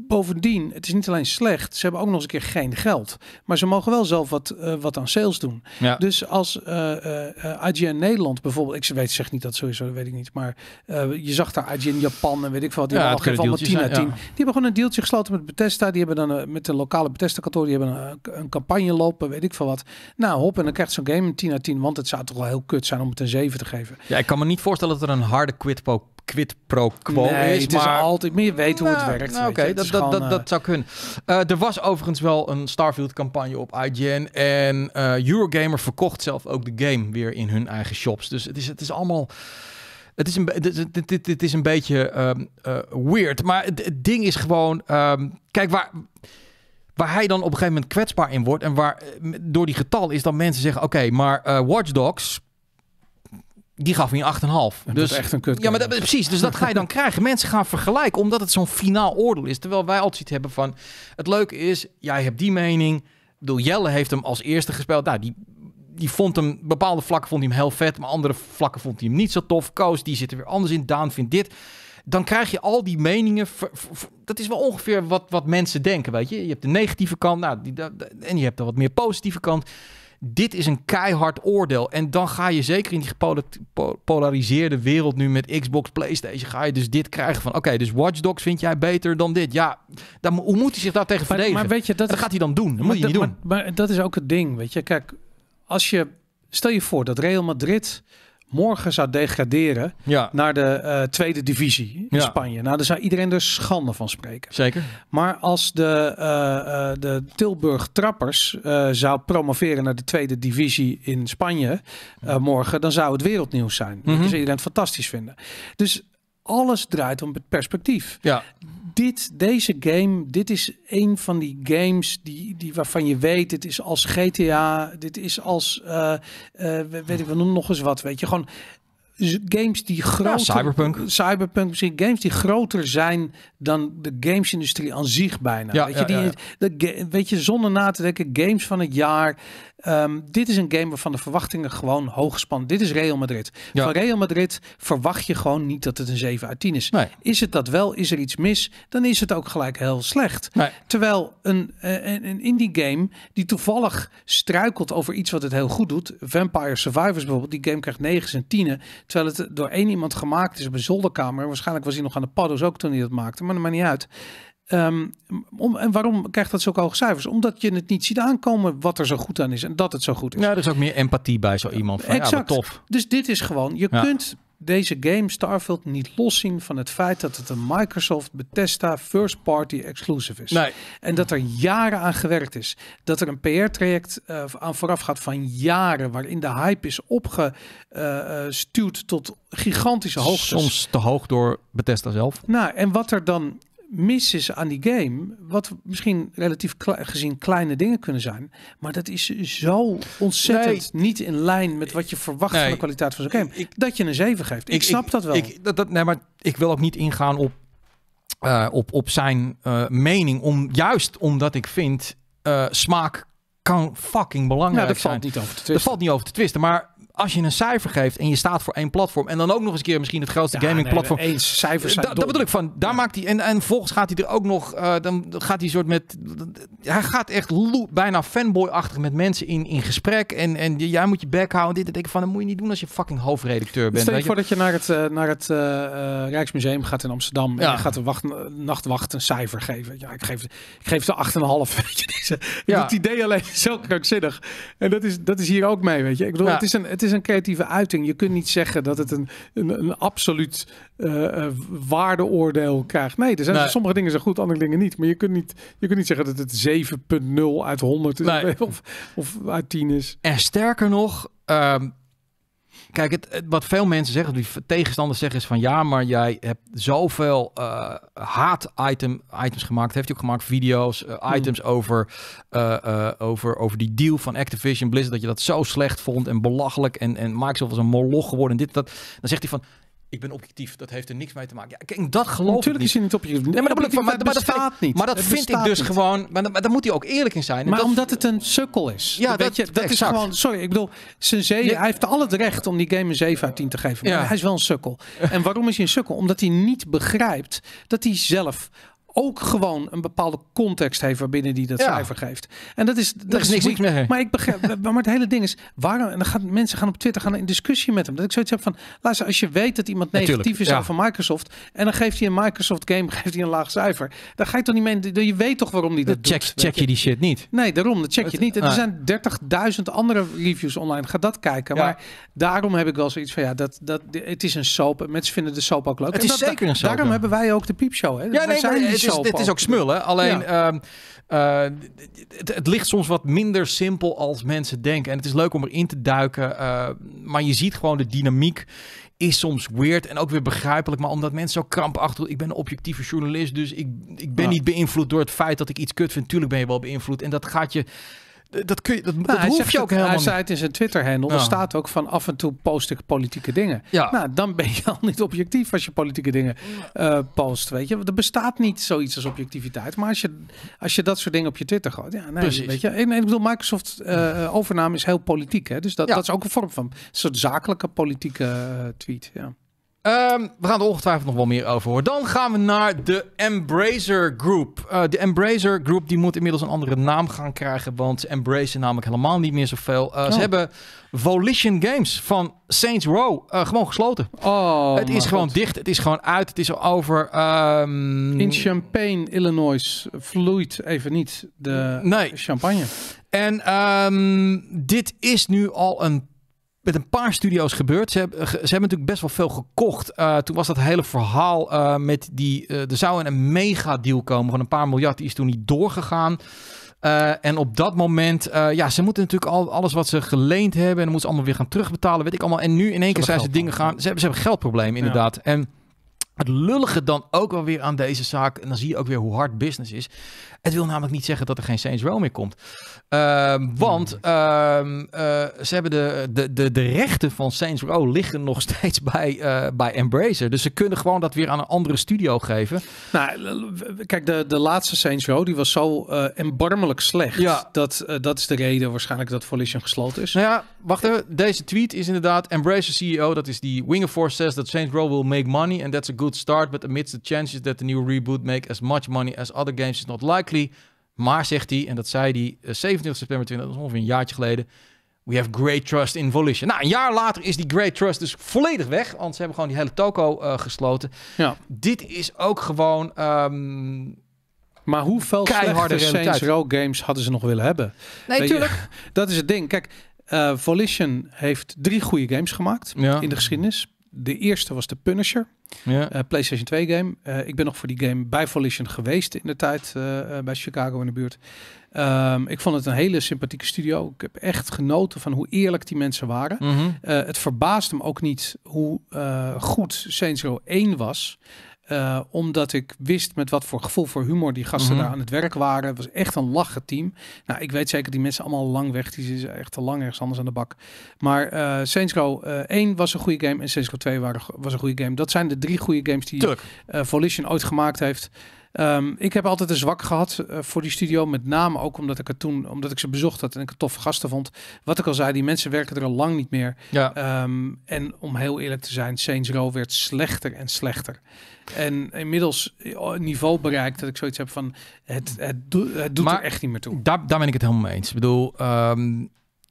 Bovendien, het is niet alleen slecht, ze hebben ook nog eens een keer geen geld. Maar ze mogen wel zelf wat, eh, wat aan sales doen. Ja. Dus als uh, eh, uh, eh, IGN Nederland bijvoorbeeld, ik weet, zeg niet dat sowieso, dat weet ik niet. Maar je zag daar IGN Japan en weet ik veel, die ja, hebben al van 10 10. Die hebben gewoon een deeltje gesloten met Bethesda. Die hebben dan met de lokale Bethesda kantoor, die hebben een, een, campagne lopen, weet ik veel wat. Nou hop, en dan krijgt zo'n game een 10 à 10, want het zou toch wel heel kut zijn om het een 7 te geven. Ja, ik kan me niet voorstellen dat er een harde quid quid pro quo is. Het maar... is altijd meer weten hoe het nou, werkt. Nou, oké, dat, dat, dat, dat, eh, zou kunnen. Eh, er was overigens wel een Starfield-campagne op IGN. En eh, Eurogamer verkocht zelf ook de game weer in hun eigen shops. Dus het is, het is allemaal. Het is een, is een beetje ehm, weird. Maar het, ding is gewoon. Ehm, kijk, waar waar hij dan op een gegeven moment kwetsbaar in wordt. En waar door die getal is dat mensen zeggen: Oké, maar watchdogs. Watch Dogs die gaf me een 8,5. Dus echt een kut. Ja, maar dat, precies. Dus dat ga je dan krijgen. Mensen gaan vergelijken omdat het zo'n finaal oordeel is. Terwijl wij altijd hebben van. Het leuke is, jij hebt die mening. Jelle heeft hem als eerste gespeeld. Nou, die, die vond hem. Bepaalde vlakken vond hij hem heel vet. Maar andere vlakken vond hij hem niet zo tof. Koos, die zit er weer anders in. Daan vindt dit. Dan krijg je al die meningen. dat is wel ongeveer wat, wat mensen denken. Weet je, je hebt de negatieve kant. Nou, die, en je hebt de wat meer positieve kant dit is een keihard oordeel. En dan ga je zeker in die gepolariseerde wereld nu met Xbox, PlayStation, ga je dus dit krijgen van, oké, dus Watch Dogs vind jij beter dan dit. Ja, dan, hoe moet hij zich daar tegen verdedigen? Maar weet je, dat, gaat hij dan doen. moet hij doen. maar, dat is ook het ding, weet je. Kijk, als je, stel je voor dat Real Madrid morgen zou degraderen naar de eh, tweede divisie in Spanje. Nou, daar zou iedereen er schande van spreken. Zeker. Maar als de, eh, eh, de Tilburg Trappers zou promoveren naar de tweede divisie in Spanje morgen, dan zou het wereldnieuws zijn. Dat mhm. zou iedereen het fantastisch vinden. Dus alles draait om het perspectief. Ja. Dit, deze game, dit is een van die games die, die waarvan je weet, dit is als GTA, dit is als, uh, uh, weet ik wel, nog eens wat, weet je. Gewoon games die groter... Ja, cyberpunk. Cyberpunk misschien. Games die groter zijn dan de gamesindustrie aan zich bijna. weet, je, die, de, weet je, zonder na te denken, games van het jaar. Ehm, dit is een game waarvan de verwachtingen gewoon hoog spannen. Dit is Real Madrid. Van Real Madrid verwacht je gewoon niet dat het een 7 uit 10 is. Is het dat wel? Is er iets mis? Dan is het ook gelijk heel slecht. Terwijl een, eh, een, een indie game die toevallig struikelt over iets wat het heel goed doet. Vampire Survivors bijvoorbeeld. Die game krijgt 9 en tienen, Terwijl het door één iemand gemaakt is op een zolderkamer. Waarschijnlijk was hij nog aan de paddo's ook toen hij dat maakte. Maar dat maakt niet uit. Ehm, om, en waarom krijgt dat zulke hoge cijfers? Omdat je het niet ziet aankomen wat er zo goed aan is en dat het zo goed is. Nou, er is ook meer empathie bij zo iemand. Van, exact. Ja, Dus dit is gewoon, je kunt deze game Starfield niet loszien van het feit dat het een Microsoft Bethesda first party exclusive is. Nee. En dat er jaren aan gewerkt is. Dat er een PR-traject eh, aan vooraf gaat van jaren waarin de hype is opgestuurd eh, eh, tot gigantische hoogtes. Soms te hoog door Bethesda zelf. Nou, en wat er dan mis is aan die game, wat misschien relatief gezien kleine dingen kunnen zijn, maar dat is zo ontzettend niet in lijn met wat je verwacht van de kwaliteit van zo'n game, dat je een 7 geeft. Ik, snap dat wel. Ik, dat, dat, nee, maar ik wil ook niet ingaan op, eh, op, op zijn eh, mening, om, juist omdat ik vind eh, smaak kan fucking nou, belangrijk nou, dat zijn. Valt niet over te twisten. Dat valt niet over te twisten, maar als je een cijfer geeft en je staat voor één platform en dan ook nog eens een keer misschien het grootste gaming platform. Nee, eens cijfers. Eh, zijn dat, dat bedoel ik van. Daar maakt hij en en volgens gaat hij er ook nog. Uh, dan gaat hij soort met. Hij gaat echt loop, bijna fanboyachtig met mensen in, in gesprek en en jij moet je backhouden houden. Dit en denk ik van dat moet je niet doen als je fucking hoofdredacteur bent. Stel je voor dat je naar het eh, naar het Rijksmuseum gaat in Amsterdam en je gaat de wacht, nachtwacht een cijfer geven. Ja, ik geef ik geef ze half Weet je, deze. Ja. Het idee alleen zo krankzinnig. En dat is dat is hier ook mee, weet je. Ik bedoel, het is een het is een creatieve uiting. Je kunt niet zeggen dat het een, een, een absoluut eh, eh, waardeoordeel krijgt. Nee, er zijn sommige dingen zijn goed, andere dingen niet. Maar je kunt niet, je kunt niet zeggen dat het 7.0 uit 100 is of, of uit 10 is. En sterker nog, ehm, Kijk, het, wat veel mensen zeggen, die tegenstanders zeggen, is van ja, maar jij hebt zoveel uh, eh, haat-items gemaakt. Heeft hij ook gemaakt video's, eh, hmm. items over, eh, over, over die deal van Activision Blizzard, dat je dat zo slecht vond en belachelijk en, en Microsoft was een moloch geworden dit dat. Dan zegt hij van, ik ben objectief, dat heeft er niks mee te maken. Ja, kijk, dat geloof Natuurlijk ik niet. is hij niet objectief. Nee, maar, objectief, maar, maar, dat staat niet. Maar dat vind ik dus gewoon... Maar, maar, daar moet hij ook eerlijk in zijn. maar omdat het een sukkel is. Ja, dat, je, dat is gewoon... Sorry, ik bedoel... Sensei, ja. hij heeft al het recht om die game een 7 uit 10 te geven. ja. hij is wel een sukkel. En waarom is hij een sukkel? Omdat hij niet begrijpt dat hij zelf ook gewoon een bepaalde context heeft waarbinnen die dat cijfer geeft. En dat is, dat is niks, meer. Maar ik begrijp, maar het hele ding is, waarom, en dan gaan mensen gaan op Twitter gaan in discussie met hem. Dat ik zoiets heb van, luister, als je weet dat iemand negatief is ja. van Microsoft, en dan geeft hij een Microsoft game, geeft hij een laag cijfer. Dan ga je toch niet mee, je weet toch waarom die dat, dat check, Check je, die shit niet. Nee, daarom, dat check je het, niet. En er ah. zijn 30.000 andere reviews online, ga dat kijken. Maar daarom heb ik wel zoiets van, ja, dat, dat, het is een soap. Mensen vinden de soap ook leuk. Het is zeker een soap. Daarom hebben wij ook de piepshow. Hè? Ja, nee, dit, is, ook smullen. Alleen het, ehm, eh, het, ligt soms wat minder simpel als mensen denken. En het is leuk om erin te duiken. Eh, maar je ziet gewoon de dynamiek is soms weird en ook weer begrijpelijk. Maar omdat mensen zo krampachtig... Ik ben een objectieve journalist, dus ik, ik ben niet beïnvloed door het feit dat ik iets kut vind. Tuurlijk ben je wel beïnvloed. En dat gaat je dat, kun je, dat, nou, hoef je ook het, helemaal Hij zei het in zijn Twitter-handle. Ja. Er staat ook van af en toe post ik politieke dingen. Ja. Nou, dan ben je al niet objectief als je politieke dingen eh, post. Weet je, er bestaat niet zoiets als objectiviteit. Maar als je, als je dat soort dingen op je Twitter gooit. Ja, nee, Weet je, en, ik bedoel, Microsoft eh, overname is heel politiek. Hè? Dus dat, dat is ook een vorm van een soort zakelijke politieke eh, tweet. Ja. Ehm, we gaan er ongetwijfeld nog wel meer over horen. Dan gaan we naar de Embracer Group. Eh, de Embracer Group die moet inmiddels een andere naam gaan krijgen. Want ze embracen namelijk helemaal niet meer zoveel. Uh, Ze oh. hebben Volition Games van Saints Row eh, gewoon gesloten. Oh, het is gewoon dicht. Het is gewoon uit. Het is over... Ehm, In Champaign, Illinois vloeit even niet de nee. champagne. En ehm, dit is nu al een met een paar studio's gebeurd. Ze hebben, ze hebben natuurlijk best wel veel gekocht. Eh, toen was dat hele verhaal eh, met die... Uh, er zou een mega deal komen van een paar miljard. Die is toen niet doorgegaan. en op dat moment, ja, ze moeten natuurlijk al alles wat ze geleend hebben. En dan moeten ze allemaal weer gaan terugbetalen, weet ik allemaal. En nu in één keer zijn ze dingen gaan... Ze hebben, geldproblemen, inderdaad. En het lullige dan ook wel weer aan deze zaak... en dan zie je ook weer hoe hard business is. Het wil namelijk niet zeggen dat er geen Saints Row meer komt. Ehm, want ehm, eh, ze hebben de, de, de, de rechten van Saints Row liggen nog steeds bij, eh, bij Embracer. Dus ze kunnen gewoon dat weer aan een andere studio geven. Nou, kijk, de, de laatste Saints Row die was zo eh, erbarmelijk slecht. Dat, dat is de reden waarschijnlijk dat Volition gesloten is. Nou ja, wacht even. Deze tweet is inderdaad Embracer CEO, dat is die Wing of Force, says that Saints Row will make money and that's a good start. But amidst the chances that the new reboot make as much money as other games is not likely... Maar zegt hij, en dat zei hij 27 eh, september 20, dat is ongeveer een jaartje geleden. We have great trust in Volition. Nou, een jaar later is die great trust dus volledig weg. Want ze hebben gewoon die hele toko eh, gesloten. Ja. Dit is ook gewoon... Um, maar hoeveel keiharde Saints Row games hadden ze nog willen hebben? Nee, natuurlijk. Dat is het ding. Kijk, eh, Volition heeft drie goede games gemaakt in de geschiedenis. De eerste was The Punisher. Ja. Eh, PlayStation 2 game. Eh, ik ben nog voor die game bij Volition geweest in de tijd eh, bij Chicago in de buurt. Ehm, ik vond het een hele sympathieke studio. Ik heb echt genoten van hoe eerlijk die mensen waren. Mhm. het verbaast hem ook niet hoe goed Saints Row 1 was. Eh, omdat ik wist met wat voor gevoel voor humor die gasten mhm. daar aan het werk waren. Het was echt een lachen team. Nou, ik weet zeker die mensen allemaal lang weg. Die zijn echt te lang ergens anders aan de bak. Maar uh, Saints Row uh, eh, 1 was een goede game en Saints Row 2 was een goede game. Dat zijn de drie goede games die Volition ooit gemaakt heeft. Ehm, ik heb altijd een zwak gehad eh, voor die studio. Met name ook omdat ik het toen, omdat ik ze bezocht had en ik het toffe gasten vond. Wat ik al zei, die mensen werken er al lang niet meer. Ja. Ehm, en om heel eerlijk te zijn, Saints Row werd slechter en slechter. En inmiddels een eh, oh, niveau bereikt dat ik zoiets heb van het, het, het doet er echt niet meer toe. Daar, daar ben ik het helemaal mee eens. Ik bedoel, ehm,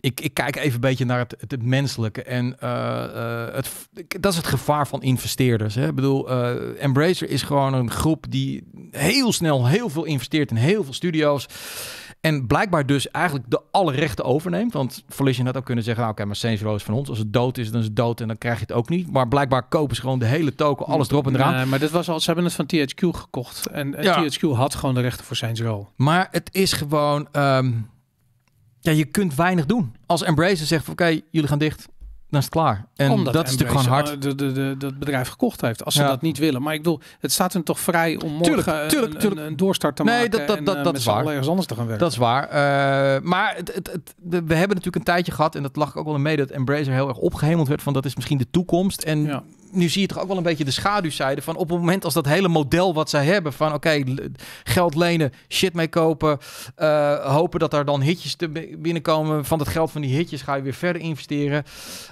ik, ik kijk even een beetje naar het, het, menselijke. En uh, het, dat is het gevaar van investeerders. Hè? Ik bedoel, eh, Embracer is gewoon een groep die heel snel heel veel investeert in heel veel studio's. En blijkbaar dus eigenlijk de alle rechten overneemt. Want Volition had ook kunnen zeggen, nou, oké, maar Saints Row is van ons. Als het dood is, dan is het dood en dan krijg je het ook niet. Maar blijkbaar kopen ze gewoon de hele token, alles erop en eraan. maar dit was al, ze hebben het van THQ gekocht. En, THQ had gewoon de rechten voor Saints Row. Maar het is gewoon... Ehm, ja, je kunt weinig doen. Als Embracer zegt, oké, jullie gaan dicht, dan is het klaar. En Omdat dat is natuurlijk gewoon hard. De, de, de, dat bedrijf gekocht heeft, als ze dat niet willen. Maar ik bedoel, het staat hun toch vrij om morgen tuurlijk, een, Een, doorstart te maken Nee, dat, dat, dat, eh, is waar. ergens anders te gaan werken. Dat is waar. Eh, maar het, het, we hebben natuurlijk een tijdje gehad, en dat lag ook wel mee, dat Embracer heel erg opgehemeld werd van dat is misschien de toekomst. En ja nu zie je toch ook wel een beetje de schaduwzijde van op het moment als dat hele model wat zij hebben van oké, geld lenen, shit mee kopen, eh, hopen dat er dan hitjes te binnenkomen. Van dat geld van die hitjes ga je weer verder investeren.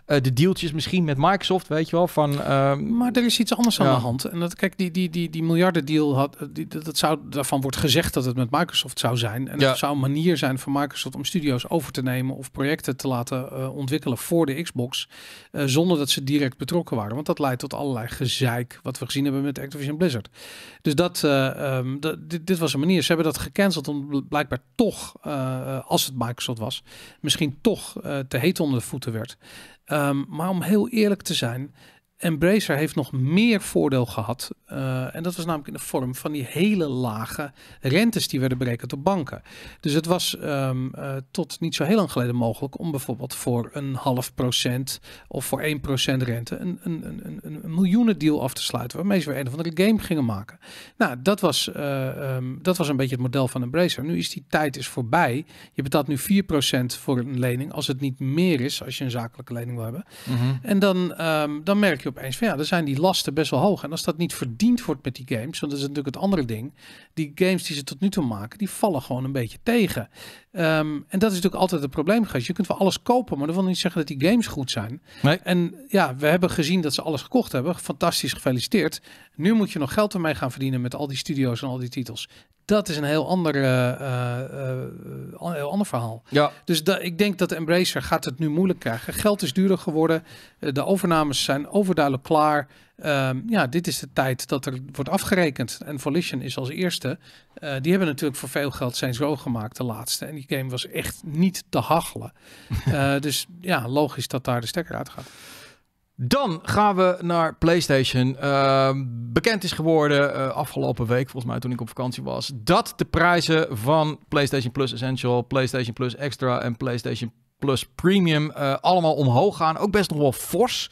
Eh, de dealtjes misschien met Microsoft, weet je wel. Van, ehm, maar er is iets anders aan de hand. En dat, kijk, die, die, die, die miljardendeal, had, eh, die, dat zou, daarvan wordt gezegd dat het met Microsoft zou zijn. En ja. dat zou een manier zijn van Microsoft om studio's over te nemen of projecten te laten ontwikkelen voor de Xbox, zonder dat ze direct betrokken waren. Want dat tot allerlei gezeik. Wat we gezien hebben met Activision Blizzard. Dus dat, eh, ehm, dit, dit, was een manier. Ze hebben dat gecanceld om blijkbaar toch, eh, eh, als het Microsoft was, misschien toch te heet onder de voeten werd. Ehm, maar om heel eerlijk te zijn, Embracer heeft nog meer voordeel gehad. Eh, en dat was namelijk in de vorm van die hele lage rentes die werden berekend op banken. Dus het was ehm, eh, tot niet zo heel lang geleden mogelijk om bijvoorbeeld voor een half procent of voor 1% rente een, een, een, een, een miljoenen deal af te sluiten. Waarmee ze weer een of andere game gingen maken. Nou, dat was, eh, ehm, dat was een beetje het model van Embracer. Nu is die tijd is voorbij. Je betaalt nu 4% voor een lening als het niet meer is, als je een zakelijke lening wil hebben. Mhm. En dan, ehm, dan merk je opeens van ja, dan zijn die lasten best wel hoog. En als dat niet verdiend wordt met die games, want dat is natuurlijk het andere ding. Die games die ze tot nu toe maken, die vallen gewoon een beetje tegen. Ehm, en dat is natuurlijk altijd het probleem Je kunt wel alles kopen, maar dat wil niet zeggen dat die games goed zijn. Nee. En ja, we hebben gezien dat ze alles gekocht hebben. Fantastisch, gefeliciteerd. Nu moet je nog geld ermee gaan verdienen met al die studio's en al die titels. Dat is een heel ander, heel eh, eh, eh, ander verhaal. Ja. Dus ik denk dat Embracer gaat het nu moeilijk krijgen. Geld is duurder geworden. de overnames zijn overduidelijk klaar. Ehm, ja, dit is de tijd dat er wordt afgerekend. En Volition is als eerste. Eh, die hebben natuurlijk voor veel geld zijn zo gemaakt, de laatste. En die game was echt niet te hachelen. Eh, dus ja, logisch dat daar de stekker uit gaat. Dan gaan we naar PlayStation. Ehm, bekend is geworden eh, afgelopen week, volgens mij toen ik op vakantie was, dat de prijzen van PlayStation Plus Essential, PlayStation Plus Extra en PlayStation Plus Premium eh, allemaal omhoog gaan. Ook best nog wel fors.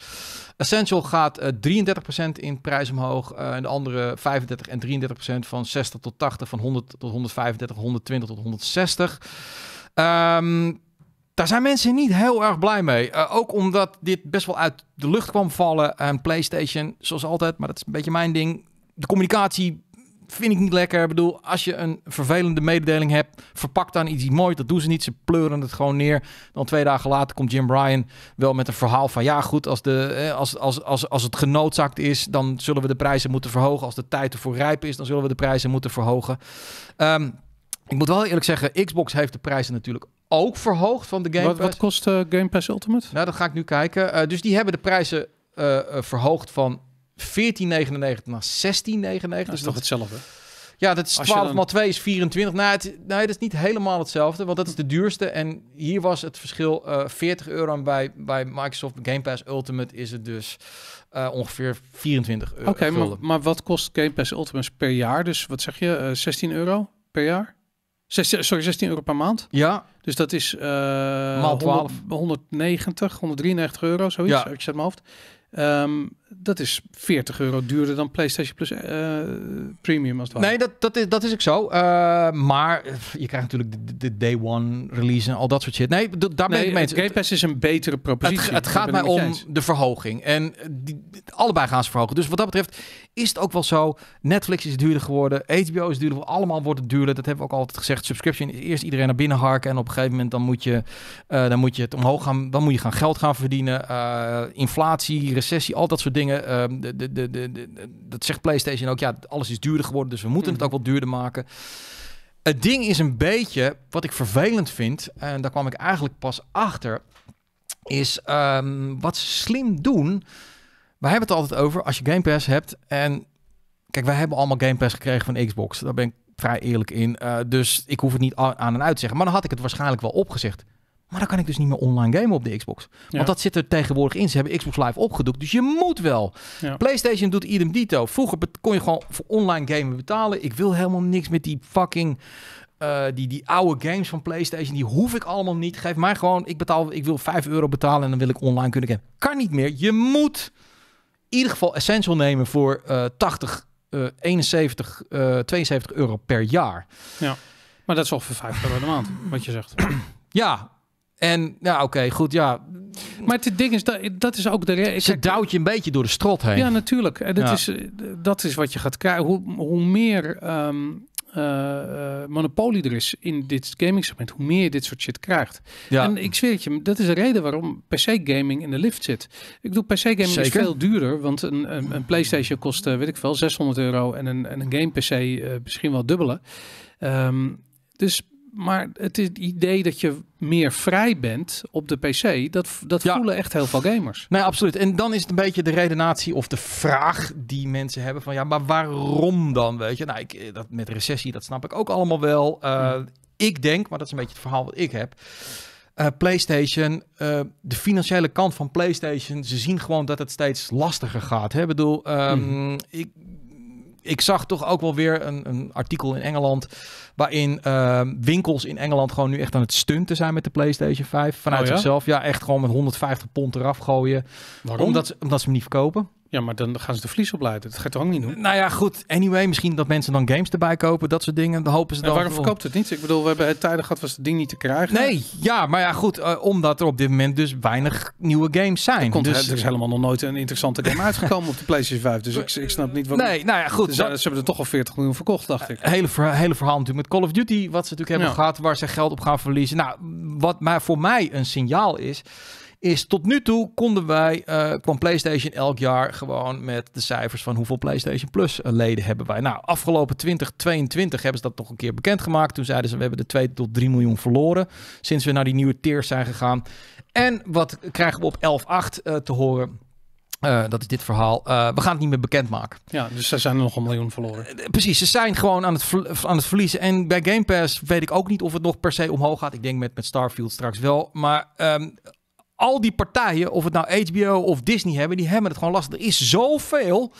Essential gaat uh, eh, 33% in prijs omhoog. Eh, en de andere 35 en 33% van 60 tot 80, van 100 tot 135, 120 tot 160. Ehm, daar zijn mensen niet heel erg blij mee. ook omdat dit best wel uit de lucht kwam vallen. En PlayStation, zoals altijd, maar dat is een beetje mijn ding. De communicatie vind ik niet lekker. Ik bedoel, als je een vervelende mededeling hebt, verpak dan iets moois. Dat doen ze niet. Ze pleuren het gewoon neer. Dan twee dagen later komt Jim Ryan wel met een verhaal van... ja, goed, als, de, eh, als, als, als, als het genoodzaakt is... dan zullen we de prijzen moeten verhogen. Als de tijd ervoor rijp is, dan zullen we de prijzen moeten verhogen. Ehm, ik moet wel eerlijk zeggen, Xbox heeft de prijzen natuurlijk ook verhoogd van de Game wat, Wat kost eh, Game Pass Ultimate? Nou, dat ga ik nu kijken. Eh, dus die hebben de prijzen verhoogd van 14,99 naar 16,99. Dus dat is toch hetzelfde? Ja, dat is 12 maal 2 is 24. Nou, het, nee, dat is niet helemaal hetzelfde, want dat is de duurste. En hier was het verschil 40 eh, euro. En bij, bij Microsoft Game Pass Ultimate is het dus eh, ongeveer 24 euro. Oké, maar, maar, wat kost Game Pass Ultimate per jaar? Dus wat zeg je, 16 eh, euro per jaar? sorry, 16 euro per maand? Ja. Dus dat is... maal 12. 190, 193 euro, zoiets. Ja. Ik zet mijn hoofd. Ehm, dat is 40 euro duurder dan PlayStation Plus eh, Premium als het Nee, dat, dat, is, dat is ook zo. Eh, maar eh, je krijgt natuurlijk de, de, day one release en al dat soort shit. Nee, daar ben ik mee Game Pass is een betere propositie. Het, gaat mij om de verhoging. En die, allebei gaan ze verhogen. Dus wat dat betreft is het ook wel zo. Netflix is duurder geworden. HBO is duurder. Allemaal wordt het duurder. Dat hebben we ook altijd gezegd. Subscription is eerst iedereen naar binnen harken. En op een gegeven moment dan moet je, dan moet je het omhoog gaan. Dan moet je gaan geld gaan verdienen. inflatie, recessie, al dat soort dingen dingen. Ehm, de, de, de, de, dat zegt PlayStation ook. Ja, alles is duurder geworden, dus we moeten het mhm. ook wat duurder maken. Het ding is een beetje, wat ik vervelend vind, en daar kwam ik eigenlijk pas achter, is ehm, wat ze slim doen. We hebben het altijd over als je Game Pass hebt. En kijk, wij hebben allemaal Game Pass gekregen van Xbox. Daar ben ik vrij eerlijk in. Eh, dus ik hoef het niet aan en uit te zeggen. Maar dan had ik het waarschijnlijk wel opgezegd. Maar dan kan ik dus niet meer online gamen op de Xbox. Want dat zit er tegenwoordig in. Ze hebben Xbox Live opgedoekt. Dus je moet wel. PlayStation doet idem dito. Vroeger kon je gewoon voor online gamen betalen. Ik wil helemaal niks met die fucking... Eh, die, die oude games van PlayStation, die hoef ik allemaal niet. Geef mij gewoon, ik, betaal, ik wil 5 euro betalen en dan wil ik online kunnen gamen. Kan niet meer. Je moet in ieder geval Essential nemen voor 80, 71, 72 euro per jaar. Ja, maar dat is ongeveer 5 euro per maand, wat je zegt. ja, en ja, oké, goed, ja. Maar het ding is, dat, dat is ook de reden. Ze duwt je een beetje door de strot heen. Ja, natuurlijk. En eh, dat, Is, eh, dat is wat je gaat krijgen. Hoe, hoe meer um, monopolie er is in dit gaming segment, hoe meer je dit soort shit krijgt. Ja. En ik zweer het je, dat is de reden waarom PC gaming in de lift zit. Ik bedoel, PC gaming is veel duurder, want een, een, een PlayStation kost, weet ik veel, 600 euro en een, en een game PC uh, misschien wel dubbele. Ehm, dus maar het, is het idee dat je meer vrij bent op de PC, dat, dat voelen echt heel veel gamers. Nee, absoluut. En dan is het een beetje de redenatie of de vraag die mensen hebben van ja, maar waarom dan? Weet je, nou, ik, eh, dat, met recessie, dat snap ik ook allemaal wel. Eh, ik denk, maar dat is een beetje het verhaal wat ik heb. Eh, PlayStation, de financiële kant van PlayStation, ze zien gewoon dat het steeds lastiger gaat. Hè? Ik bedoel, ehm, mhm. ik ik zag toch ook wel weer een, een artikel in Engeland. waarin ehm, winkels in Engeland gewoon nu echt aan het stunten zijn met de PlayStation 5. Vanuit oh zichzelf. Ja, echt gewoon met 150 pond eraf gooien. Waarom? Omdat, ze, omdat ze hem niet verkopen. Ja, maar dan gaan ze de vlies opleiden. Dat gaat toch ook niet doen? Nou ja, goed. Anyway, misschien dat mensen dan games erbij kopen, dat soort dingen. Dan hopen ze en dan... waarom verkoopt het niet? Ik bedoel, we hebben eh, tijdig gehad was het ding niet te krijgen. Nee, ja, maar ja, goed. Eh, omdat er op dit moment dus weinig nieuwe games zijn. Er, komt, dus... er is helemaal nog nooit een interessante game uitgekomen op de PlayStation 5. Dus ik, ik snap niet wat... Nee, nou ja, goed. dat... Ze hebben er toch al 40 miljoen verkocht, dacht ik. Hele, hele verhaal natuurlijk met Call of Duty, wat ze natuurlijk hebben gehad, waar ze geld op gaan verliezen. Nou, wat maar voor mij een signaal is is tot nu toe konden wij, uh, eh, kwam PlayStation elk jaar gewoon met de cijfers van hoeveel PlayStation Plus eh, leden hebben wij. Nou, afgelopen 2022 hebben ze dat nog een keer bekendgemaakt. Toen zeiden ze we hebben de 2 tot 3 miljoen verloren sinds we naar die nieuwe tiers zijn gegaan. En wat krijgen we op 11.8 uh, eh, te horen? dat is dit verhaal. we gaan het niet meer bekendmaken. Ja, dus ze zijn er nog een miljoen verloren. precies, ze zijn gewoon aan het, aan het verliezen. En bij Game Pass weet ik ook niet of het nog per se omhoog gaat. Ik denk met, met Starfield straks wel. Maar ehm, al die partijen, of het nou HBO of Disney hebben, die hebben het gewoon lastig. Er is zoveel.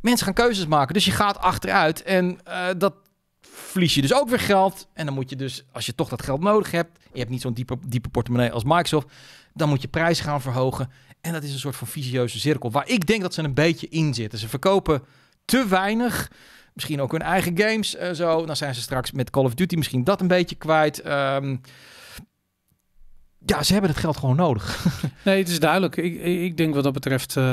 Mensen gaan keuzes maken. Dus je gaat achteruit. En eh, dat verlies je dus ook weer geld. En dan moet je dus, als je toch dat geld nodig hebt. Je hebt niet zo'n diepe, diepe portemonnee als Microsoft. Dan moet je prijs gaan verhogen. En dat is een soort van visieuze cirkel. Waar ik denk dat ze een beetje in zitten. Ze verkopen te weinig. Misschien ook hun eigen games. Eh, zo. Dan zijn ze straks met Call of Duty misschien dat een beetje kwijt. Ehm, ja, ze hebben het geld gewoon nodig. nee, het is duidelijk. Ik, ik denk wat dat betreft, uh,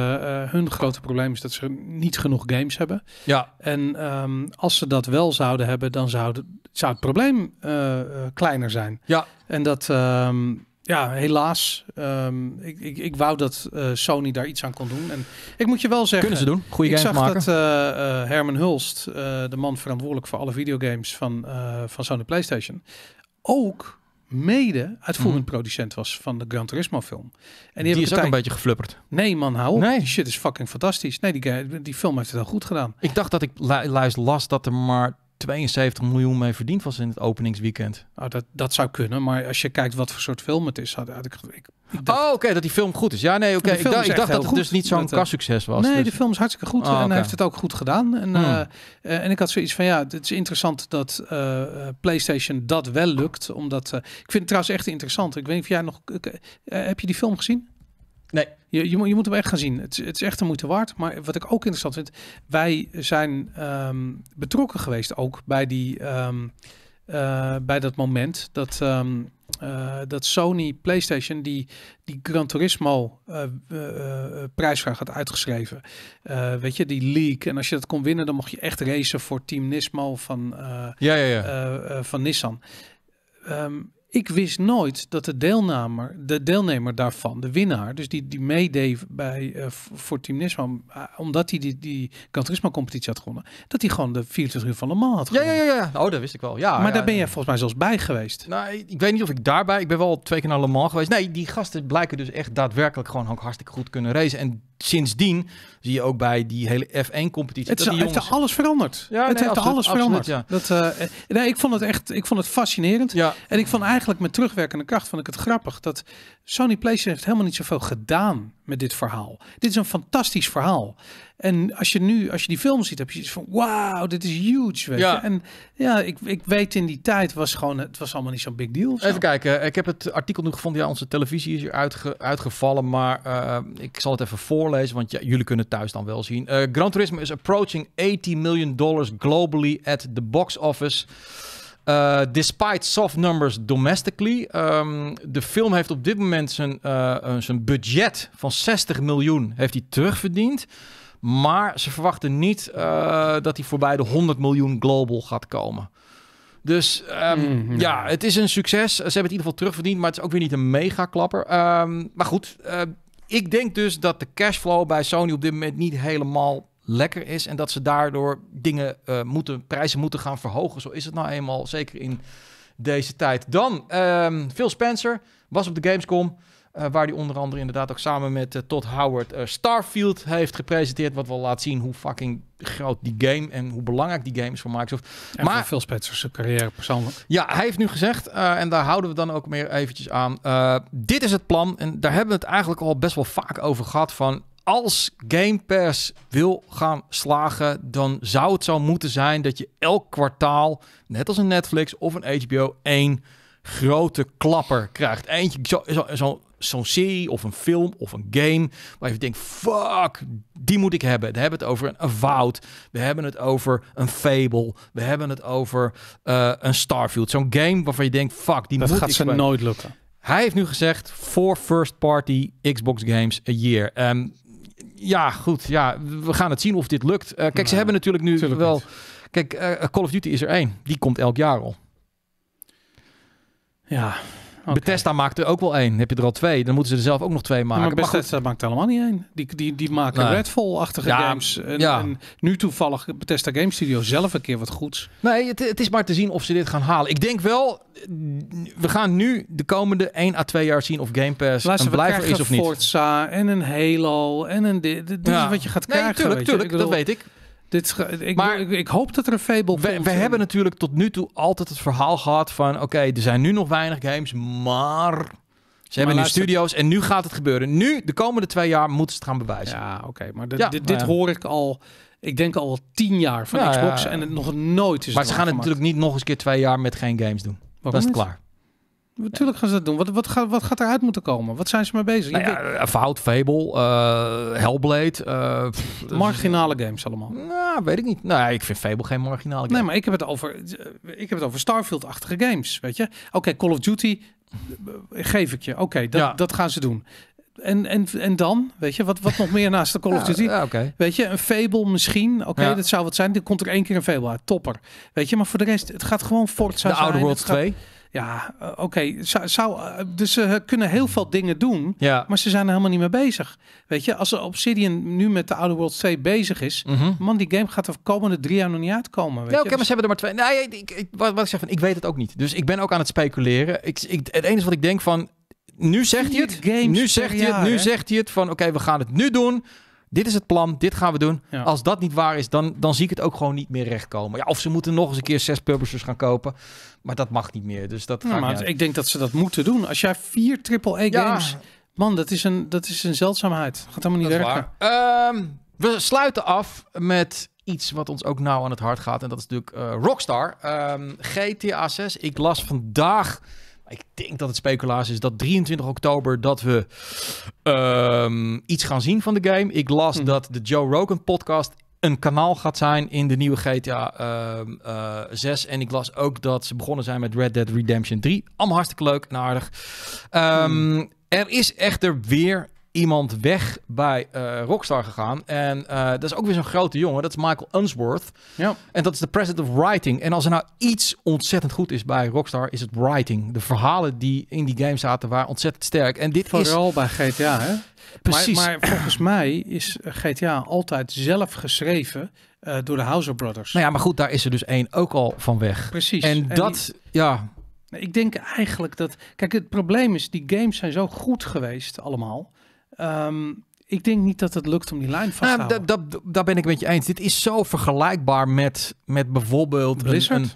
hun grote probleem is dat ze niet genoeg games hebben. Ja. En ehm, als ze dat wel zouden hebben, dan zou, zou het probleem eh, kleiner zijn. Ja. En dat, ehm, ja, helaas. Ehm, ik, ik, ik, wou dat Sony daar iets aan kon doen. En ik moet je wel zeggen... Kunnen ze doen. Goede games maken. Ik zag dat Herman Hulst, de man verantwoordelijk voor alle videogames van, van Sony PlayStation, ook mede uitvoerend mhm. producent was van de Gran Turismo film. En die, is ook een beetje geflipperd. Nee man, hou Nee. shit is fucking fantastisch. Nee, die, die film heeft het wel goed gedaan. Ik dacht dat ik luist las dat er maar 72 miljoen mee verdiend was in het openingsweekend. Oh, dat, dat zou kunnen, maar als je kijkt wat voor soort film het is, had, ik, ik Oh, oké, dat die film goed is. Ja, nee, oké. Ik, dacht, dat het dus niet zo'n eh, kassucces was. Nee, de dus- film is hartstikke goed oh, en hij heeft het ook goed gedaan. En, hmm. eh, eh, en ik had zoiets van, ja, het is interessant dat PlayStation dat wel lukt. Omdat, ik vind het trouwens echt interessant. Ik weet niet of jij nog... heb je die film gezien? Nee. Je, je, je, moet hem echt gaan zien. Het, het, is echt een moeite waard. Maar wat ik ook interessant vind, wij zijn ehm, betrokken geweest ook bij die... Ehm, bij dat moment dat ehm, eh, dat Sony PlayStation die, die Gran Turismo uh, eh, eh, prijsvraag had uitgeschreven. weet je, die leak. En als je dat kon winnen, dan mocht je echt racen voor Team Nismo van, ja, ja, van Nissan. Ehm, ik wist nooit dat de deelnemer, de deelnemer daarvan, de winnaar, dus die, die meedeed bij, uh, voor Team eh, omdat hij die, die competitie had gewonnen, dat hij gewoon de 24 uur van de Mans had gewonnen. Ja, ja, ja. Oh, dat wist ik wel. Ja, maar daar ben je volgens mij zelfs bij geweest. Nou, ik, weet niet of ik daarbij, ik ben wel twee keer naar Le Mans geweest. Nee, die gasten blijken dus echt daadwerkelijk gewoon ook hartstikke goed kunnen racen. En sindsdien zie je ook bij die hele F1-competitie. Het dat die heeft alles veranderd. Ja, het nee, heeft absoluut, alles veranderd. ja. dat, eh, eh, nee, ik vond het echt ik vond het fascinerend. Ja. En ik vond eigenlijk met terugwerkende kracht vond ik het grappig dat Sony PlayStation heeft helemaal niet zoveel gedaan met dit verhaal. Dit is een fantastisch verhaal. En als je nu, als je die film ziet, heb je iets van wauw, dit is huge. Weet ja. Je? En ja, ik, ik weet in die tijd was gewoon, het was allemaal niet zo'n big deal. Even kijken, eh, ik heb het artikel nu gevonden. Ja, onze televisie is hier uitgevallen, maar eh, ik zal het even voorlezen, want jullie kunnen het thuis dan wel zien. Uh, Gran Turismo is approaching 80 million dollars globally at the box office. despite soft numbers domestically. Ehm, de film heeft op dit moment zijn, zijn budget van 60 miljoen heeft hij terugverdiend. Maar ze verwachten niet eh, dat hij voorbij de 100 miljoen global gaat komen. Dus ehm, mhm. ja, het is een succes. Ze hebben het in ieder geval terugverdiend, maar het is ook weer niet een mega klapper. Ehm, maar goed, eh, ik denk dus dat de cashflow bij Sony op dit moment niet helemaal lekker is. En dat ze daardoor dingen eh, moeten, prijzen moeten gaan verhogen. Zo is het nou eenmaal, zeker in deze tijd. Dan, um, Phil Spencer was op de Gamescom. Eh, waar hij onder andere inderdaad ook samen met uh, Todd Howard eh, Starfield heeft gepresenteerd. Wat wel laat zien hoe fucking groot die game en hoe belangrijk die game is voor Microsoft. En maar veel Spencer carrière persoonlijk. Ja, hij heeft nu gezegd, en daar houden we dan ook meer eventjes aan. dit is het plan en daar hebben we het eigenlijk al best wel vaak over gehad van... Als Game Pass wil gaan slagen, dan zou het zo moeten zijn dat je elk kwartaal, net als een Netflix of een HBO, één grote klapper krijgt. Eentje, zo'n zo, zo zo'n serie of een film of een game waar je denkt, fuck, die moet ik hebben. We hebben het over een Avowed, we hebben het over een Fable, we hebben het over eh, een Starfield. Zo'n game waarvan je denkt, fuck, die moet ik Dat gaat ze nooit lukken. Hij heeft nu gezegd, voor first party Xbox games a year. Ehm, ja, goed, ja, we gaan het zien of dit lukt. Eh, kijk, ze hebben natuurlijk nu wel... Kijk, eh, Call of Duty is er één. Die komt elk jaar al. Ja, Okay. Bethesda maakt er ook wel één. Heb je er al twee? Dan moeten ze er zelf ook nog twee maken. maar Bethesda maakt helemaal niet één. Die, die, die maken nee. achtige games. En, en, nu toevallig Bethesda Game Studio zelf een keer wat goeds. Nee, het, het, is maar te zien of ze dit gaan halen. Ik denk wel, we gaan nu de komende 1 à 2 jaar zien of Game Pass Luister, een blijver is of niet. Forza en een Halo en een dit. wat je gaat krijgen. Nee, tuurlijk, tuurlijk. dat weet ik. Dit ik, maar ik, hoop dat er een Fable we, We, hebben natuurlijk tot nu toe altijd het verhaal gehad van... oké, er zijn nu nog weinig games, maar... Ze hebben nu studio's en nu gaat het gebeuren. Nu, de komende twee jaar, moeten ze het gaan bewijzen. Ja, oké. maar ja, dit, nou dit hoor ik al, ik denk al tien jaar van Xbox en het nog nooit is Maar ze gaan het natuurlijk niet nog eens keer twee jaar met geen games doen. dat is het klaar. Natuurlijk gaan ze dat doen. Wat, wat, gaat, wat gaat eruit moeten komen? Wat zijn ze mee bezig? Nou ja, eh, Fout, Fable, eh, Hellblade. Eh, marginale games allemaal. Nou, weet ik niet. Nou, ik vind Fable geen marginale game. Nee, maar ik heb het over, ik heb het over Starfield-achtige games, weet je. Oké, Call of Duty geef ik je. Oké, dat, dat gaan ze doen. En, en, en dan, weet je, wat, wat nog meer naast de Call of Duty? Ja, Weet je, een Fable misschien. Oké, dat zou wat zijn. Er komt er één keer een Fable uit. Topper. Weet je, maar voor de rest, het gaat gewoon Forza de zijn. Outer 2. Ja, eh, oké. Zou, eh, dus ze eh, kunnen heel veel dingen doen, maar ze zijn er helemaal niet mee bezig. Weet je, als Obsidian nu met de Outer Worlds 2 bezig is, mhm. man, die game gaat er komende drie jaar nog niet uitkomen. Weet ja, maar ze hebben er maar twee. Nee, ik, ik, wat, ik zeg van, ik weet het ook niet. Dus ik ben ook aan het speculeren. Ik, het enige wat ik denk van, nu zegt hij het. Nu zegt hij het. Nu zegt hij het van oké, we gaan het nu doen dit is het plan, dit gaan we doen. Als dat niet waar is, dan, dan zie ik het ook gewoon niet meer rechtkomen. Ja, of ze moeten nog eens een keer zes publishers gaan kopen. Maar dat mag niet meer. Dus dat ja, maar ik denk dat ze dat moeten doen. Als jij vier triple e games... Man, dat is, een, dat is een zeldzaamheid. Gaat helemaal niet werken. Ehm, we sluiten af met iets wat ons ook nauw aan het hart gaat. En dat is natuurlijk eh, Rockstar. Ehm, GTA 6. Ik las vandaag ik denk dat het speculaas is dat 23 oktober dat we ehm, iets gaan zien van de game. Ik las mhm. dat de Joe Rogan podcast een kanaal gaat zijn in de nieuwe GTA 6. Ehm, eh, en ik las ook dat ze begonnen zijn met Red Dead Redemption 3. Allemaal hartstikke leuk en aardig. Ehm, mhm. Er is echter weer iemand weg bij uh, Rockstar gegaan. En eh, dat is ook weer zo'n grote jongen. Dat is Michael Unsworth. Ja. En dat is de president of writing. En als er nou iets ontzettend goed is bij Rockstar, is het writing. De verhalen die in die game zaten waren ontzettend sterk. En dit Vooral bij GTA, hè? Precies. Maar, volgens mij is GTA altijd zelf geschreven eh, door de Houser Brothers. Nou ja, maar goed, daar is er dus één ook al van weg. Precies. En, dat, ja... Ik denk eigenlijk dat... Kijk, het probleem is, die games zijn zo goed geweest allemaal... Ehm, ik denk niet dat het lukt om die lijn vast te nou, houden. Nou, daar ben ik met je eens. Dit is zo vergelijkbaar met, met bijvoorbeeld Blizzard. een,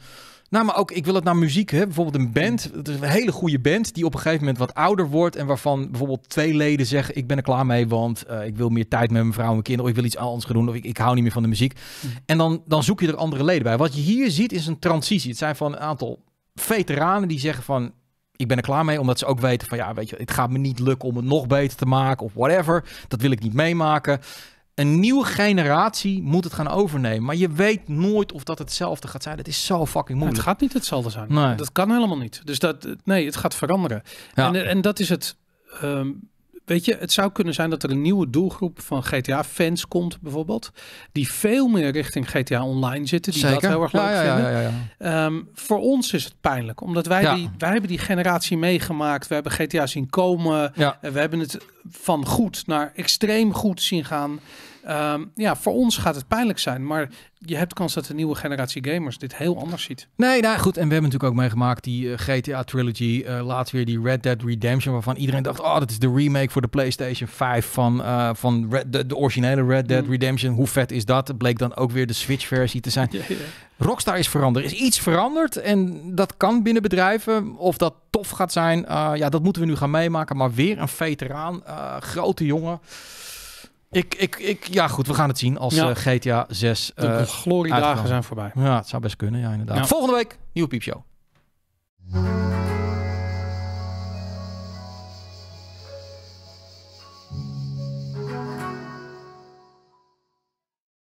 nou, maar ook, ik wil het naar muziek. Hè? Bijvoorbeeld een band, het is een hele goede band, die op een gegeven moment wat ouder wordt. En waarvan bijvoorbeeld twee leden zeggen, ik ben er klaar mee, want eh, ik wil meer tijd met mijn vrouw en mijn kinderen. Of ik wil iets anders gaan doen, of ik, ik hou niet meer van de muziek. Mhm. En dan, dan zoek je er andere leden bij. Wat je hier ziet is een transitie. Het zijn van een aantal veteranen die zeggen van, ik ben er klaar mee, omdat ze ook weten van ja, weet je, het gaat me niet lukken om het nog beter te maken of whatever. Dat wil ik niet meemaken. Een nieuwe generatie moet het gaan overnemen. Maar je weet nooit of dat hetzelfde gaat zijn. Dat is zo fucking moeilijk. Het gaat niet hetzelfde zijn. Dat kan helemaal niet. Dus dat, nee, het gaat veranderen. En, en dat is het. Ehm, Weet je, het zou kunnen zijn dat er een nieuwe doelgroep van GTA-fans komt, bijvoorbeeld. Die veel meer richting GTA Online zitten. Die dat heel erg leuk vinden. Ehm, voor ons is het pijnlijk, omdat wij, die, wij hebben die generatie meegemaakt. We hebben GTA zien komen. We hebben het van goed naar extreem goed zien gaan. Ehm, ja, voor ons gaat het pijnlijk zijn, maar je hebt kans dat de nieuwe generatie gamers dit heel anders ziet. Nee, nou goed. En we hebben natuurlijk ook meegemaakt die eh, GTA Trilogy. Uh, eh, laatst weer die Red Dead Redemption, waarvan iedereen dacht: oh, dat is de remake voor de PlayStation 5 van, eh, van de, originele Red Dead hmm. Redemption. Hoe vet is dat? Bleek dan ook weer de Switch-versie te zijn. Rockstar is veranderd. Is iets veranderd en dat kan binnen bedrijven. Of dat tof gaat zijn, ja, dat moeten we nu gaan meemaken. Maar weer een veteraan, grote jongen. Ik, ik, ik, ja, goed, we gaan het zien als GTA 6. Uh, glorie gloriedagen zijn voorbij. Ja, het zou best kunnen, ja, inderdaad. Volgende week, nieuwe piepshow.